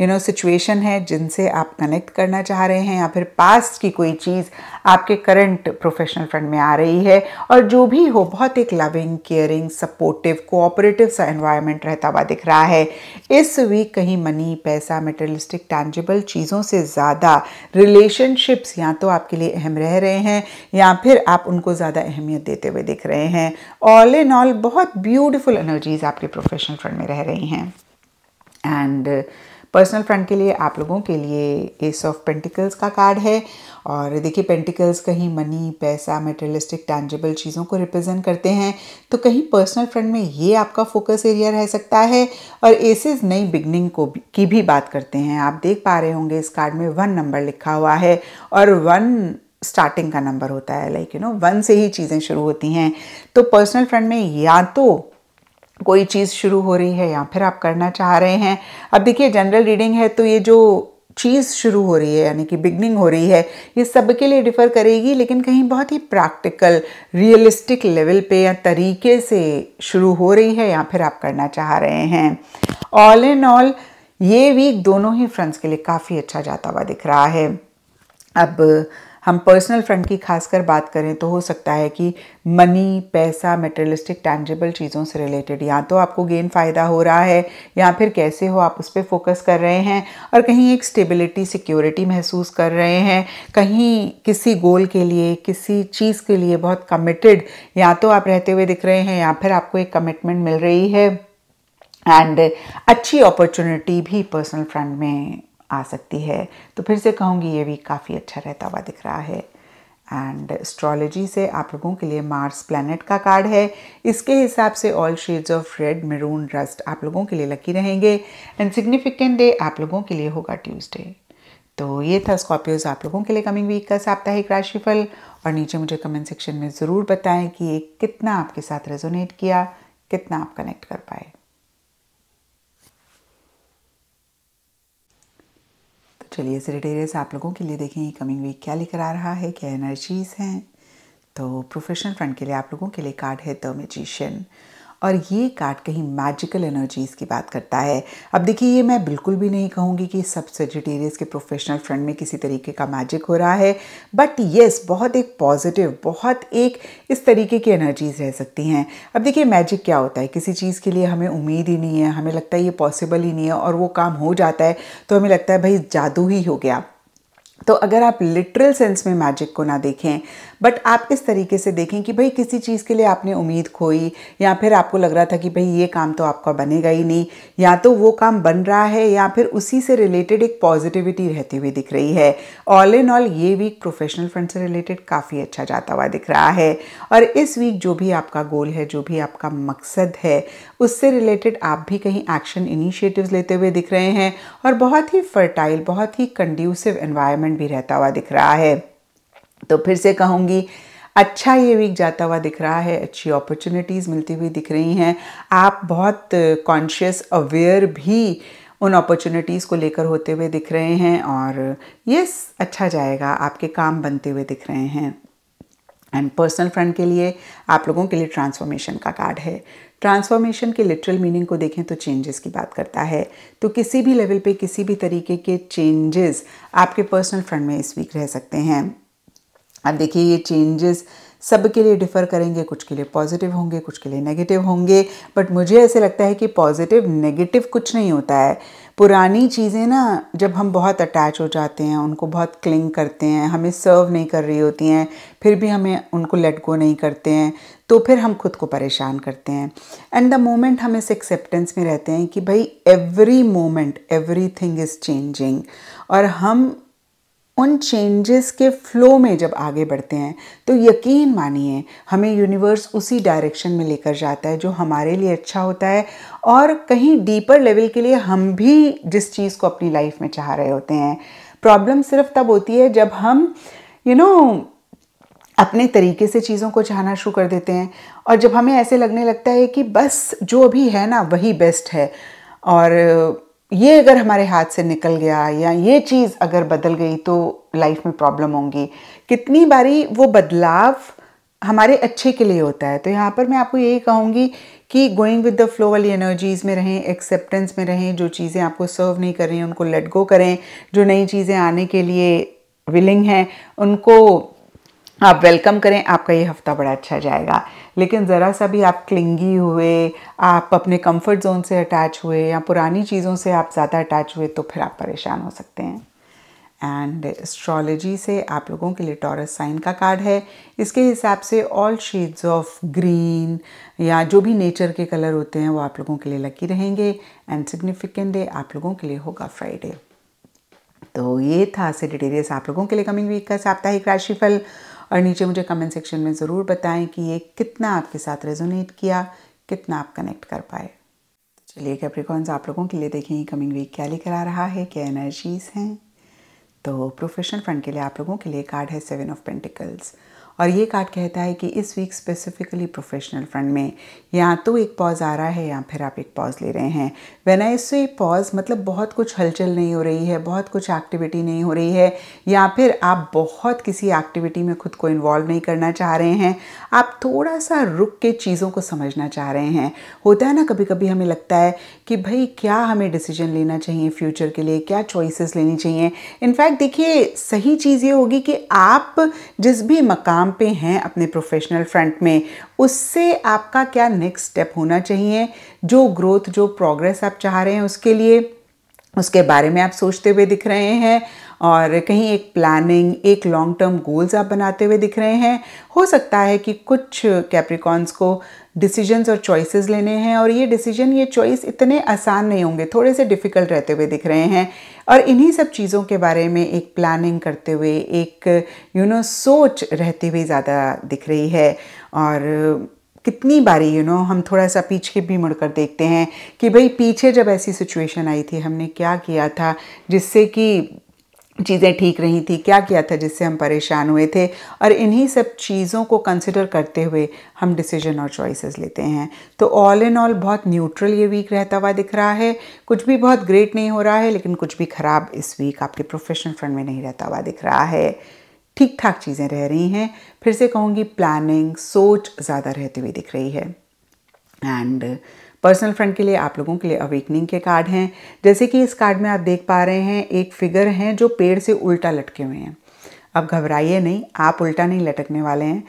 यू नो सिचुएशन है जिनसे आप कनेक्ट करना चाह रहे हैं या फिर पास्ट की कोई चीज़ आपके करंट प्रोफेशनल फ्रंट में आ रही है और जो भी हो बहुत एक लविंग केयरिंग सपोर्टिव कोऑपरेटिव सा एनवायरनमेंट रहता हुआ दिख रहा है इस वीक कहीं मनी पैसा मेटरलिस्टिक टैंजिबल चीज़ों से ज़्यादा रिलेशनशिप्स या तो आपके लिए अहम रह रहे हैं या फिर आप उनको ज़्यादा अहमियत देते हुए दिख रहे हैं ऑल इन ऑल बहुत ब्यूटीफुल एनर्जीज आपके प्रोफेशनल फ्रंट में रह रही हैं एंड पर्सनल फ्रंट के लिए आप लोगों के लिए एस ऑफ पेंटिकल्स का कार्ड है और देखिए पेंटिकल्स कहीं मनी पैसा मेटेरियलिस्टिक टैंजेबल चीज़ों को रिप्रेजेंट करते हैं तो कहीं पर्सनल फ्रंट में ये आपका फोकस एरिया रह सकता है और एसेज नई बिगनिंग को की भी बात करते हैं आप देख पा रहे होंगे इस कार्ड में वन नंबर लिखा हुआ है और वन स्टार्टिंग का नंबर होता है लाइक यू नो वन से ही चीज़ें शुरू होती हैं तो पर्सनल फ्रेंड में या तो कोई चीज़ शुरू हो रही है या फिर आप करना चाह रहे हैं अब देखिए जनरल रीडिंग है तो ये जो चीज़ शुरू हो रही है यानी कि बिगनिंग हो रही है ये सबके लिए डिफ़र करेगी लेकिन कहीं बहुत ही प्रैक्टिकल रियलिस्टिक लेवल पे या तरीके से शुरू हो रही है या फिर आप करना चाह रहे हैं ऑल इन ऑल ये वीक दोनों ही फ्रेंड्स के लिए काफ़ी अच्छा जाता हुआ दिख रहा है अब हम पर्सनल फ्रंट की खासकर बात करें तो हो सकता है कि मनी पैसा मेटेरियलिस्टिक टैंजेबल चीज़ों से रिलेटेड या तो आपको गेन फ़ायदा हो रहा है या फिर कैसे हो आप उस पर फोकस कर रहे हैं और कहीं एक स्टेबिलिटी सिक्योरिटी महसूस कर रहे हैं कहीं किसी गोल के लिए किसी चीज़ के लिए बहुत कमिटेड या तो आप रहते हुए दिख रहे हैं या फिर आपको एक कमिटमेंट मिल रही है एंड अच्छी अपॉर्चुनिटी भी पर्सनल फ्रंट में आ सकती है तो फिर से कहूँगी ये भी काफ़ी अच्छा रहता हुआ दिख रहा है एंड एस्ट्रोलॉजी से आप लोगों के लिए मार्स प्लैनेट का कार्ड है इसके हिसाब से all shades of red maroon rust आप लोगों के लिए लकी रहेंगे एंड सिग्निफिकेंट डे आप लोगों के लिए होगा ट्यूसडे तो ये था स्कॉर्पियोज आप लोगों के लिए कमिंग वीक का साप्ताहिक राशिफल और नीचे मुझे कमेंट सेक्शन में ज़रूर बताएं कि ये कितना आपके साथ रेजोनेट किया कितना आप कनेक्ट कर पाए चलिए सेटेरियस आप लोगों के लिए देखें कमिंग वीक क्या लेकर आ रहा है क्या एनर्जीज हैं तो प्रोफेशनल फ्रंट के लिए आप लोगों के लिए कार्ड है द मेजिशियन और ये कार्ड कहीं मैजिकल एनर्जीज़ की बात करता है अब देखिए ये मैं बिल्कुल भी नहीं कहूँगी कि सब सेजिटेरियस के प्रोफेशनल फ्रेंड में किसी तरीके का मैजिक हो रहा है बट येस बहुत एक पॉजिटिव बहुत एक इस तरीके की एनर्जीज़ रह सकती हैं अब देखिए मैजिक क्या होता है किसी चीज़ के लिए हमें उम्मीद ही नहीं है हमें लगता है ये पॉसिबल ही नहीं है और वो काम हो जाता है तो हमें लगता है भाई जादू ही हो गया तो अगर आप लिटरल सेंस में मैजिक को ना देखें बट आप इस तरीके से देखें कि भाई किसी चीज़ के लिए आपने उम्मीद खोई या फिर आपको लग रहा था कि भाई ये काम तो आपका बनेगा ही नहीं या तो वो काम बन रहा है या फिर उसी से रिलेटेड एक पॉजिटिविटी रहती हुई दिख रही है ऑल इन ऑल ये वीक प्रोफेशनल फंड से रिलेटेड काफ़ी अच्छा जाता हुआ दिख रहा है और इस वीक जो भी आपका गोल है जो भी आपका मकसद है उससे रिलेटेड आप भी कहीं एक्शन इनिशिएटिव्स लेते हुए दिख रहे हैं और बहुत ही फर्टाइल बहुत ही कंड्यूसिव एनवायरनमेंट भी रहता हुआ दिख रहा है तो फिर से कहूँगी अच्छा ये वीक जाता हुआ दिख रहा है अच्छी अपॉर्चुनिटीज़ मिलती हुई दिख रही हैं आप बहुत कॉन्शियस अवेयर भी उन अपॉर्चुनिटीज़ को लेकर होते हुए दिख रहे हैं और यस अच्छा जाएगा आपके काम बनते हुए दिख रहे हैं एंड पर्सनल फ्रंट के लिए आप लोगों के लिए ट्रांसफॉर्मेशन का कार्ड है ट्रांसफॉर्मेशन के लिटरल मीनिंग को देखें तो चेंजेस की बात करता है तो किसी भी लेवल पे किसी भी तरीके के चेंजेस आपके पर्सनल फ्रंट में इस वीक रह सकते हैं अब देखिए ये चेंजेस सबके लिए डिफ़र करेंगे कुछ के लिए पॉजिटिव होंगे कुछ के लिए नेगेटिव होंगे बट मुझे ऐसे लगता है कि पॉजिटिव नेगेटिव कुछ नहीं होता है पुरानी चीज़ें ना जब हम बहुत अटैच हो जाते हैं उनको बहुत क्लिंग करते हैं हमें सर्व नहीं कर रही होती हैं फिर भी हमें उनको लेट गो नहीं करते हैं तो फिर हम खुद को परेशान करते हैं एंड द मोमेंट हम इस एक्सेप्टेंस में रहते हैं कि भाई every moment everything is changing और हम उन चेंजेस के फ्लो में जब आगे बढ़ते हैं तो यकीन मानिए हमें यूनिवर्स उसी डायरेक्शन में लेकर जाता है जो हमारे लिए अच्छा होता है और कहीं डीपर लेवल के लिए हम भी जिस चीज़ को अपनी लाइफ में चाह रहे होते हैं प्रॉब्लम सिर्फ तब होती है जब हम यू you नो know, अपने तरीके से चीज़ों को चाहना शुरू कर देते हैं और जब हमें ऐसे लगने लगता है कि बस जो अभी है ना वही बेस्ट है और ये अगर हमारे हाथ से निकल गया या ये चीज़ अगर बदल गई तो लाइफ में प्रॉब्लम होंगी कितनी बारी वो बदलाव हमारे अच्छे के लिए होता है तो यहाँ पर मैं आपको यही कहूँगी कि गोइंग विद द फ्लो वाली एनर्जीज़ में रहें एक्सेप्टेंस में रहें जो चीज़ें आपको सर्व नहीं कर रही हैं उनको लेट गो करें जो नई चीज़ें आने के लिए विलिंग हैं उनको आप वेलकम करें आपका ये हफ्ता बड़ा अच्छा जाएगा लेकिन ज़रा सा भी आप क्लिंगी हुए आप अपने कंफर्ट जोन से अटैच हुए या पुरानी चीज़ों से आप ज़्यादा अटैच हुए तो फिर आप परेशान हो सकते हैं एंड एस्ट्रोलॉजी से आप लोगों के लिए टॉरस साइन का कार्ड है इसके हिसाब से ऑल शेड्स ऑफ ग्रीन या जो भी नेचर के कलर होते हैं वो आप लोगों के लिए लकी रहेंगे एंड सिग्निफिकेंट डे आप लोगों के लिए होगा फ्राइडे तो ये था सेटेरियस आप लोगों के लिए कमिंग वीक का साप्ताहिक राशिफल और नीचे मुझे कमेंट सेक्शन में ज़रूर बताएं कि ये कितना आपके साथ रेजोनेट किया कितना आप कनेक्ट कर पाए तो चलिए कैप्रिकॉन्स आप लोगों के लिए देखें कमिंग वीक क्या लेकर आ रहा है क्या एनर्जीज़ हैं तो प्रोफेशनल फ्रंट के लिए आप लोगों के लिए कार्ड है सेवन ऑफ पेंटिकल्स और ये कार्ड कहता है कि इस वीक स्पेसिफिकली प्रोफेशनल फ्रंट में या तो एक पॉज आ रहा है या फिर आप एक पॉज ले रहे हैं वेन आई ए पॉज मतलब बहुत कुछ हलचल नहीं हो रही है बहुत कुछ एक्टिविटी नहीं हो रही है या फिर आप बहुत किसी एक्टिविटी में खुद को इन्वॉल्व नहीं करना चाह रहे हैं आप थोड़ा सा रुक के चीज़ों को समझना चाह रहे हैं होता है ना कभी कभी हमें लगता है कि भाई क्या हमें डिसीजन लेना चाहिए फ्यूचर के लिए क्या चॉइसेस लेनी चाहिए इनफैक्ट देखिए सही चीज़ ये होगी कि आप जिस भी मकाम काम पे हैं अपने प्रोफेशनल फ्रंट में उससे आपका क्या नेक्स्ट स्टेप होना चाहिए जो ग्रोथ जो प्रोग्रेस आप चाह रहे हैं उसके लिए उसके बारे में आप सोचते हुए दिख रहे हैं और कहीं एक प्लानिंग एक लॉन्ग टर्म गोल्स आप बनाते हुए दिख रहे हैं हो सकता है कि कुछ कैप्रिकॉन्स को डिसीजंस और चॉइसेस लेने हैं और ये डिसीजन ये चॉइस इतने आसान नहीं होंगे थोड़े से डिफ़िकल्ट रहते हुए दिख रहे हैं और इन्हीं सब चीज़ों के बारे में एक प्लानिंग करते हुए एक यू नो सोच रहती हुई ज़्यादा दिख रही है और कितनी बारी यू you नो know, हम थोड़ा सा पीछे भी मुड़कर देखते हैं कि भाई पीछे जब ऐसी सिचुएशन आई थी हमने क्या किया था जिससे कि चीज़ें ठीक रही थी क्या किया था जिससे हम परेशान हुए थे और इन्हीं सब चीज़ों को कंसिडर करते हुए हम डिसीजन और चॉइसेस लेते हैं तो ऑल इन ऑल बहुत न्यूट्रल ये वीक रहता हुआ दिख रहा है कुछ भी बहुत ग्रेट नहीं हो रहा है लेकिन कुछ भी ख़राब इस वीक आपके प्रोफेशनल फ्रंट में नहीं रहता हुआ दिख रहा है ठीक ठाक चीज़ें रह रही हैं फिर से कहूँगी प्लानिंग सोच ज़्यादा रहती हुई दिख रही है एंड पर्सनल फ्रेंड के लिए आप लोगों के लिए अवेकनिंग के कार्ड हैं जैसे कि इस कार्ड में आप देख पा रहे हैं एक फिगर हैं जो पेड़ से उल्टा लटके हुए हैं अब घबराइए नहीं आप उल्टा नहीं लटकने वाले हैं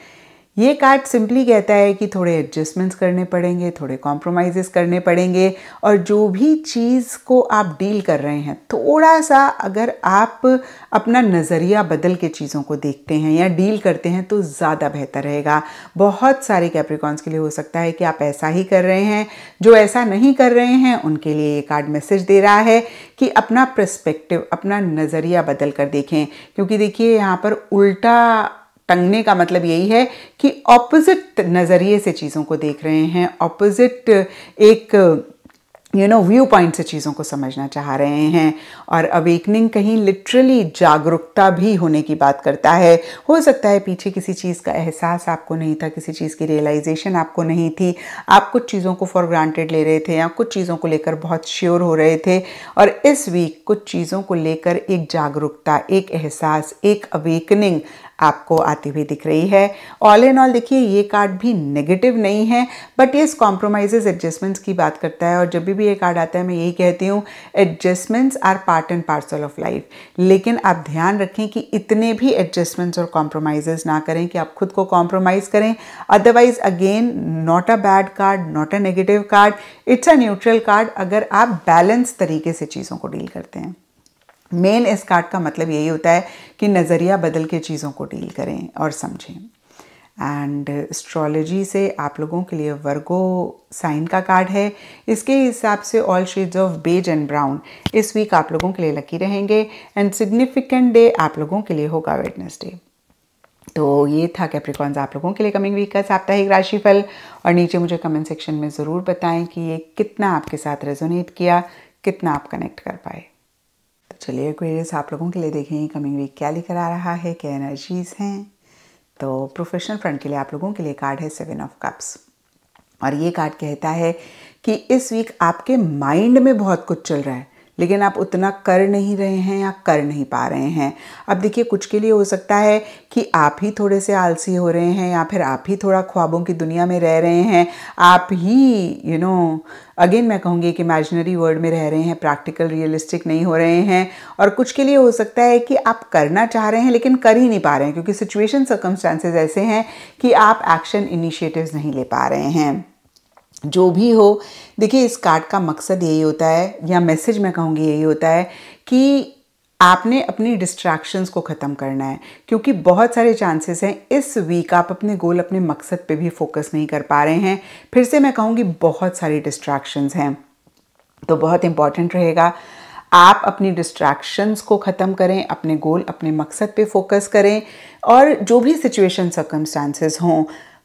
ये कार्ड सिंपली कहता है कि थोड़े एडजस्टमेंट्स करने पड़ेंगे थोड़े कॉम्प्रोमाइज़ करने पड़ेंगे और जो भी चीज़ को आप डील कर रहे हैं थोड़ा सा अगर आप अपना नज़रिया बदल के चीज़ों को देखते हैं या डील करते हैं तो ज़्यादा बेहतर रहेगा बहुत सारे कैप्रिकॉन्स के लिए हो सकता है कि आप ऐसा ही कर रहे हैं जो ऐसा नहीं कर रहे हैं उनके लिए ये कार्ड मैसेज दे रहा है कि अपना प्रस्पेक्टिव अपना नज़रिया बदल कर देखें क्योंकि देखिए यहाँ पर उल्टा टंगने का मतलब यही है कि ऑपोजिट नज़रिए से चीज़ों को देख रहे हैं ऑपोजिट एक यू नो व्यू पॉइंट से चीज़ों को समझना चाह रहे हैं और अवेकनिंग कहीं लिटरली जागरूकता भी होने की बात करता है हो सकता है पीछे किसी चीज़ का एहसास आपको नहीं था किसी चीज़ की रियलाइजेशन आपको नहीं थी आप कुछ चीज़ों को फॉर ग्रांटेड ले रहे थे या कुछ चीज़ों को लेकर बहुत श्योर हो रहे थे और इस वीक कुछ चीज़ों को लेकर एक जागरूकता एक एहसास एक अवेकनिंग आपको आती हुई दिख रही है ऑल एंड ऑल देखिए ये कार्ड भी नेगेटिव नहीं है बट ये कॉम्प्रोमाइजेज एडजस्टमेंट्स की बात करता है और जब भी, भी ये कार्ड आता है मैं यही कहती हूँ adjustments are part and parcel of life लेकिन आप ध्यान रखें कि इतने भी एडजस्टमेंट्स और कॉम्प्रोमाइजेज ना करें कि आप खुद को कॉम्प्रोमाइज़ करें otherwise again not a bad card not a negative card it's a neutral card अगर आप बैलेंस तरीके से चीज़ों को डील करते हैं मेल कार्ड का मतलब यही होता है कि नज़रिया बदल के चीज़ों को डील करें और समझें एंड एस्ट्रोलॉजी से आप लोगों के लिए वर्गो साइन का कार्ड है इसके हिसाब से all shades of beige and brown इस वीक आप लोगों के लिए लकी रहेंगे एंड सिग्निफिकेंट डे आप लोगों के लिए होगा वेडनेसडे तो ये था कैप्रिकॉन्स आप लोगों के लिए कमिंग वीक का साप्ताहिक राशिफल और नीचे मुझे कमेंट सेक्शन में ज़रूर बताएं कि ये कितना आपके साथ रेजोनेट किया कितना आप कनेक्ट कर पाए चलिए क्वेरियस आप लोगों के लिए देखेंगे कमिंग वीक क्या लेकर आ रहा है क्या एनर्जीज हैं तो प्रोफेशनल फ्रंट के लिए आप लोगों के लिए कार्ड है सेवन ऑफ कप्स और ये कार्ड कहता है कि इस वीक आपके माइंड में बहुत कुछ चल रहा है लेकिन आप उतना कर नहीं रहे हैं या कर नहीं पा रहे हैं अब देखिए कुछ के लिए हो सकता है कि आप ही थोड़े से आलसी हो रहे हैं या फिर आप ही थोड़ा ख्वाबों की दुनिया में रह रहे हैं आप ही यू नो अगेन मैं कहूँगी कि इमेजनरी वर्ल्ड में रह रहे हैं प्रैक्टिकल रियलिस्टिक नहीं हो रहे हैं और कुछ के लिए हो सकता है कि आप करना चाह रहे हैं लेकिन कर ही नहीं पा रहे हैं क्योंकि सिचुएशन सर्कमस्टांसेज ऐसे हैं कि आप एक्शन इनिशिएटिव्स नहीं ले पा रहे हैं जो भी हो देखिए इस कार्ड का मकसद यही होता है या मैसेज मैं कहूँगी यही होता है कि आपने अपनी डिस्ट्रैक्शंस को ख़त्म करना है क्योंकि बहुत सारे चांसेस हैं इस वीक आप अपने गोल अपने मकसद पे भी फोकस नहीं कर पा रहे हैं फिर से मैं कहूँगी बहुत सारी डिस्ट्रैक्शंस हैं तो बहुत इम्पॉर्टेंट रहेगा आप अपनी डिस्ट्रैक्शंस को ख़त्म करें अपने गोल अपने मकसद पे फोकस करें और जो भी सिचुएशन सर्कमस्टांसेस हों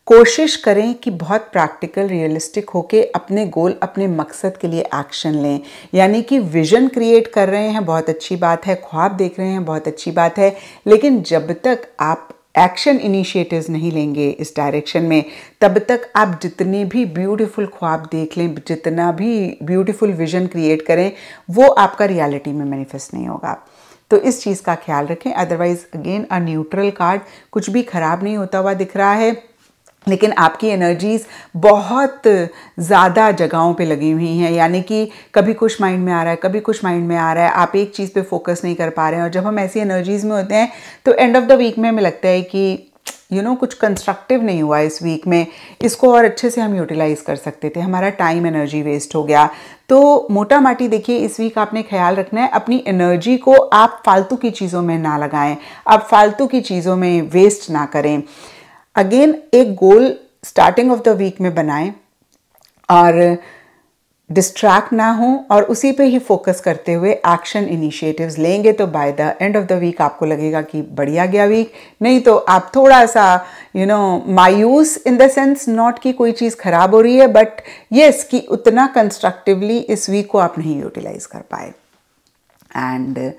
कोशिश करें कि बहुत प्रैक्टिकल रियलिस्टिक होके अपने गोल अपने मकसद के लिए एक्शन लें यानी कि विजन क्रिएट कर रहे हैं बहुत अच्छी बात है ख्वाब देख रहे हैं बहुत अच्छी बात है लेकिन जब तक आप एक्शन इनिशिएटिव्स नहीं लेंगे इस डायरेक्शन में तब तक आप जितने भी ब्यूटीफुल ख्वाब देख लें जितना भी ब्यूटीफुल विजन क्रिएट करें वो आपका रियलिटी में मैनिफेस्ट नहीं होगा तो इस चीज़ का ख्याल रखें otherwise again a neutral card कुछ भी ख़राब नहीं होता हुआ दिख रहा है लेकिन आपकी एनर्जीज़ बहुत ज़्यादा जगहों पे लगी हुई हैं यानी कि कभी कुछ माइंड में आ रहा है कभी कुछ माइंड में आ रहा है आप एक चीज़ पे फोकस नहीं कर पा रहे हैं और जब हम ऐसी एनर्जीज़ में होते हैं तो एंड ऑफ द वीक में हमें लगता है कि यू you नो know, कुछ कंस्ट्रक्टिव नहीं हुआ इस वीक में इसको और अच्छे से हम यूटिलाइज़ कर सकते थे हमारा टाइम एनर्जी वेस्ट हो गया तो मोटा माटी देखिए इस वीक आपने ख्याल रखना है अपनी एनर्जी को आप फालतू की चीज़ों में ना लगाएं आप फालतू की चीज़ों में वेस्ट ना करें अगेन एक goal starting of the week में बनाएं और डिस्ट्रैक्ट ना हो और उसी पे ही फोकस करते हुए एक्शन इनिशिएटिव्स लेंगे तो by the end of the week आपको लगेगा कि बढ़िया गया वीक नहीं तो आप थोड़ा सा यू नो मायूस इन द सेंस नॉट कि कोई चीज़ खराब हो रही है बट येस कि उतना कंस्ट्रक्टिवली इस वीक को आप नहीं यूटिलाइज कर पाए एंड uh,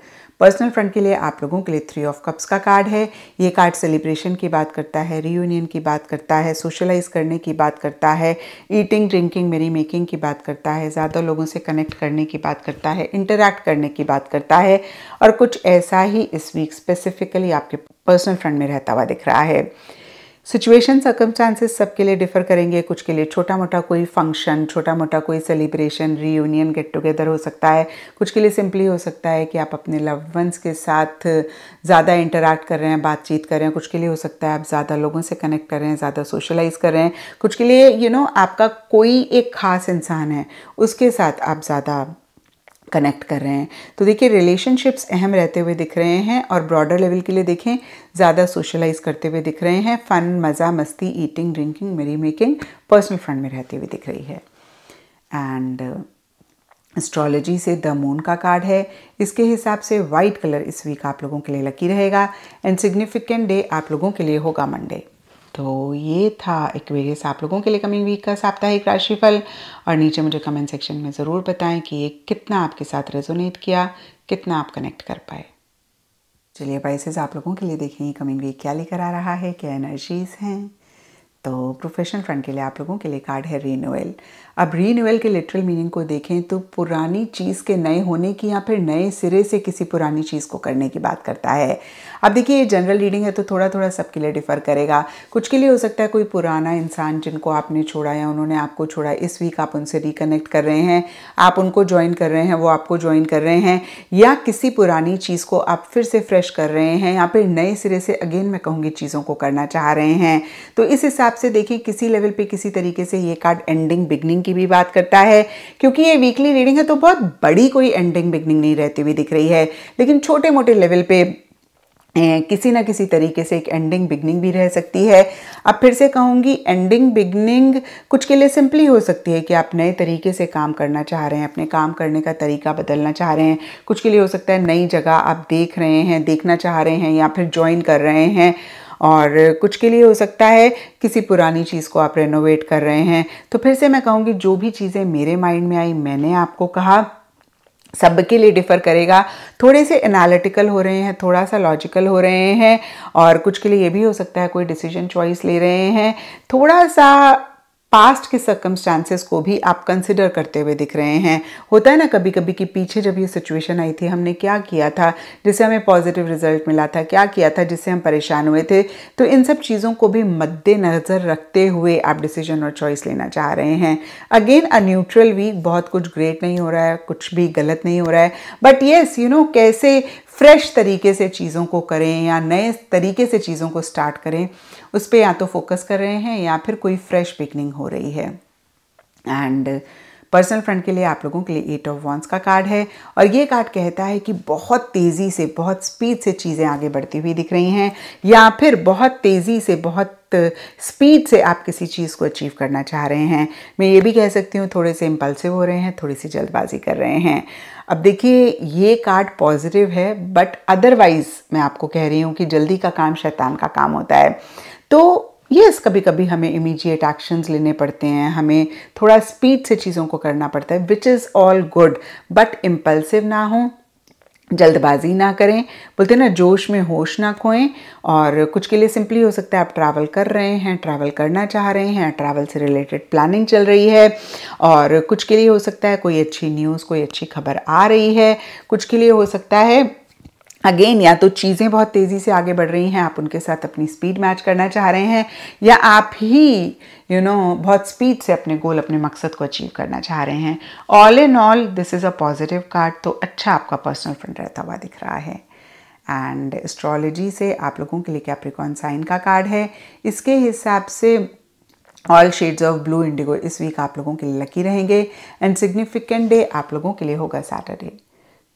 पर्सनल फ्रंट के लिए आप लोगों के लिए थ्री ऑफ कप्स का कार्ड है ये कार्ड सेलिब्रेशन की बात करता है रीयूनियन की बात करता है सोशलाइज करने की बात करता है ईटिंग ड्रिंकिंग मेरी मेकिंग की बात करता है ज़्यादा लोगों से कनेक्ट करने की बात करता है इंटरेक्ट करने की बात करता है और कुछ ऐसा ही इस वीक स्पेसिफिकली आपके पर्सनल फ्रंट में रहता हुआ दिख रहा है सिचुएशन सर्कमस्टांसेस सबके लिए डिफ़र करेंगे कुछ के लिए छोटा मोटा कोई फंक्शन छोटा मोटा कोई सेलिब्रेशन रीयूनियन गेट टुगेदर हो सकता है कुछ के लिए सिंपली हो सकता है कि आप अपने लव वंस के साथ ज़्यादा इंटरेक्ट कर रहे हैं बातचीत कर रहे हैं कुछ के लिए हो सकता है आप ज़्यादा लोगों से कनेक्ट कर रहे हैं ज़्यादा सोशलाइज कर रहे हैं कुछ के लिए यू you नो know, आपका कोई एक ख़ास इंसान है उसके साथ आप ज़्यादा कनेक्ट कर रहे हैं तो देखिए रिलेशनशिप्स अहम रहते हुए दिख रहे हैं और ब्रॉडर लेवल के लिए देखें ज़्यादा सोशलाइज करते हुए दिख रहे हैं फ़न मज़ा मस्ती eating drinking merry making personal front में रहते हुए दिख रही है एंड एस्ट्रोलॉजी uh, से द मून का कार्ड है इसके हिसाब से वाइट कलर इस वीक आप लोगों के लिए लकी रहेगा एंड सिग्निफिकेंट डे आप लोगों के लिए होगा मंडे तो ये था एक्वेरियस आप लोगों के लिए कमिंग वीक का साप्ताहिक राशिफल और नीचे मुझे कमेंट सेक्शन में ज़रूर बताएं कि ये कितना आपके साथ रेजोनेट किया कितना आप कनेक्ट कर पाए चलिए वाइसेज आप लोगों के लिए देखें कमिंग वीक क्या लेकर आ रहा है क्या एनर्जीज़ हैं तो प्रोफेशनल फ्रंट के लिए आप लोगों के लिए कार्ड है रीनोएल अब रीन्यूअल के लिटरल मीनिंग को देखें तो पुरानी चीज़ के नए होने की या फिर नए सिरे से किसी पुरानी चीज़ को करने की बात करता है अब देखिए ये जनरल रीडिंग है तो थोड़ा थोड़ा सबके लिए डिफ़र करेगा कुछ के लिए हो सकता है कोई पुराना इंसान जिनको आपने छोड़ा या उन्होंने आपको छोड़ा इस वीक आप उनसे रिकनेक्ट कर रहे हैं आप उनको ज्वाइन कर रहे हैं वो आपको ज्वाइन कर रहे हैं या किसी पुरानी चीज़ को आप फिर से फ्रेश कर रहे हैं या फिर नए सिरे से अगेन मैं कहूँगी चीज़ों को करना चाह रहे हैं तो इस हिसाब से देखिए किसी लेवल पर किसी तरीके से ये कार्ड एंडिंग बिगनिंग एंडिंग की भी बात करता है क्योंकि ये वीकली रीडिंग है तो बहुत बड़ी कोई एंडिंग बिगनिंग नहीं रहती हुई दिख रही है लेकिन छोटे मोटे लेवल पे किसी ना किसी तरीके से एक एंडिंग बिगनिंग भी रह सकती है अब फिर से कहूँगी एंडिंग बिगनिंग कुछ के लिए सिंपली हो सकती है कि आप नए तरीके से काम करना चाह रहे हैं अपने काम करने का तरीका बदलना चाह रहे हैं कुछ के लिए हो सकता है नई जगह आप देख रहे हैं देखना चाह रहे हैं या फिर ज्वाइन कर रहे हैं और कुछ के लिए हो सकता है किसी पुरानी चीज़ को आप रेनोवेट कर रहे हैं तो फिर से मैं कहूँगी जो भी चीज़ें मेरे माइंड में आई मैंने आपको कहा सबके लिए डिफ़र करेगा थोड़े से एनालिटिकल हो रहे हैं थोड़ा सा लॉजिकल हो रहे हैं और कुछ के लिए ये भी हो सकता है कोई डिसीजन चॉइस ले रहे हैं थोड़ा सा पास्ट के सर्कमस्टांसेस को भी आप कंसिडर करते हुए दिख रहे हैं होता है ना कभी कभी कि पीछे जब ये सिचुएशन आई थी हमने क्या किया था जिससे हमें पॉजिटिव रिजल्ट मिला था क्या किया था जिससे हम परेशान हुए थे तो इन सब चीज़ों को भी मद्देनज़र रखते हुए आप डिसीजन और चॉइस लेना चाह रहे हैं अगेन अ न्यूट्रल वीक बहुत कुछ ग्रेट नहीं हो रहा है कुछ भी गलत नहीं हो रहा है बट येस यू नो कैसे फ्रेश तरीके से चीज़ों को करें या नए तरीके से चीज़ों को स्टार्ट करें उस पर या तो फोकस कर रहे हैं या फिर कोई फ्रेश बिगनिंग हो रही है एंड पर्सनल फ्रेंड के लिए आप लोगों के लिए एट ऑफ वॉन्स का कार्ड है और ये कार्ड कहता है कि बहुत तेज़ी से बहुत स्पीड से चीज़ें आगे बढ़ती हुई दिख रही हैं या फिर बहुत तेज़ी से बहुत स्पीड से आप किसी चीज़ को अचीव करना चाह रहे हैं मैं ये भी कह सकती हूँ थोड़े से इम्पल्सिव हो रहे हैं थोड़ी सी जल्दबाजी कर रहे हैं अब देखिए ये कार्ड पॉजिटिव है बट अदरवाइज़ मैं आपको कह रही हूँ कि जल्दी का काम शैतान का काम होता है तो यस yes, कभी कभी हमें इमीजिएट एक्शंस लेने पड़ते हैं हमें थोड़ा स्पीड से चीज़ों को करना पड़ता है which is all good but impulsive ना हो जल्दबाजी ना करें बोलते ना जोश में होश ना खोएं और कुछ के लिए सिंपली हो सकता है आप ट्रैवल कर रहे हैं ट्रैवल करना चाह रहे हैं ट्रैवल से रिलेटेड प्लानिंग चल रही है और कुछ के लिए हो सकता है कोई अच्छी न्यूज़ कोई अच्छी खबर आ रही है कुछ के लिए हो सकता है अगेन या तो चीज़ें बहुत तेज़ी से आगे बढ़ रही हैं आप उनके साथ अपनी स्पीड मैच करना चाह रहे हैं या आप ही यू you नो know, बहुत स्पीड से अपने गोल अपने मकसद को अचीव करना चाह रहे हैं all in all this is a positive card तो अच्छा आपका पर्सनल फ्रेंड रहता हुआ दिख रहा है एंड एस्ट्रोलॉजी से आप लोगों के लिए कैप्रिकॉन साइन का कार्ड है इसके हिसाब से all shades of blue indigo इस वीक आप लोगों के लिए लकी रहेंगे एंड सिग्निफिकेंट डे आप लोगों के लिए होगा सैटरडे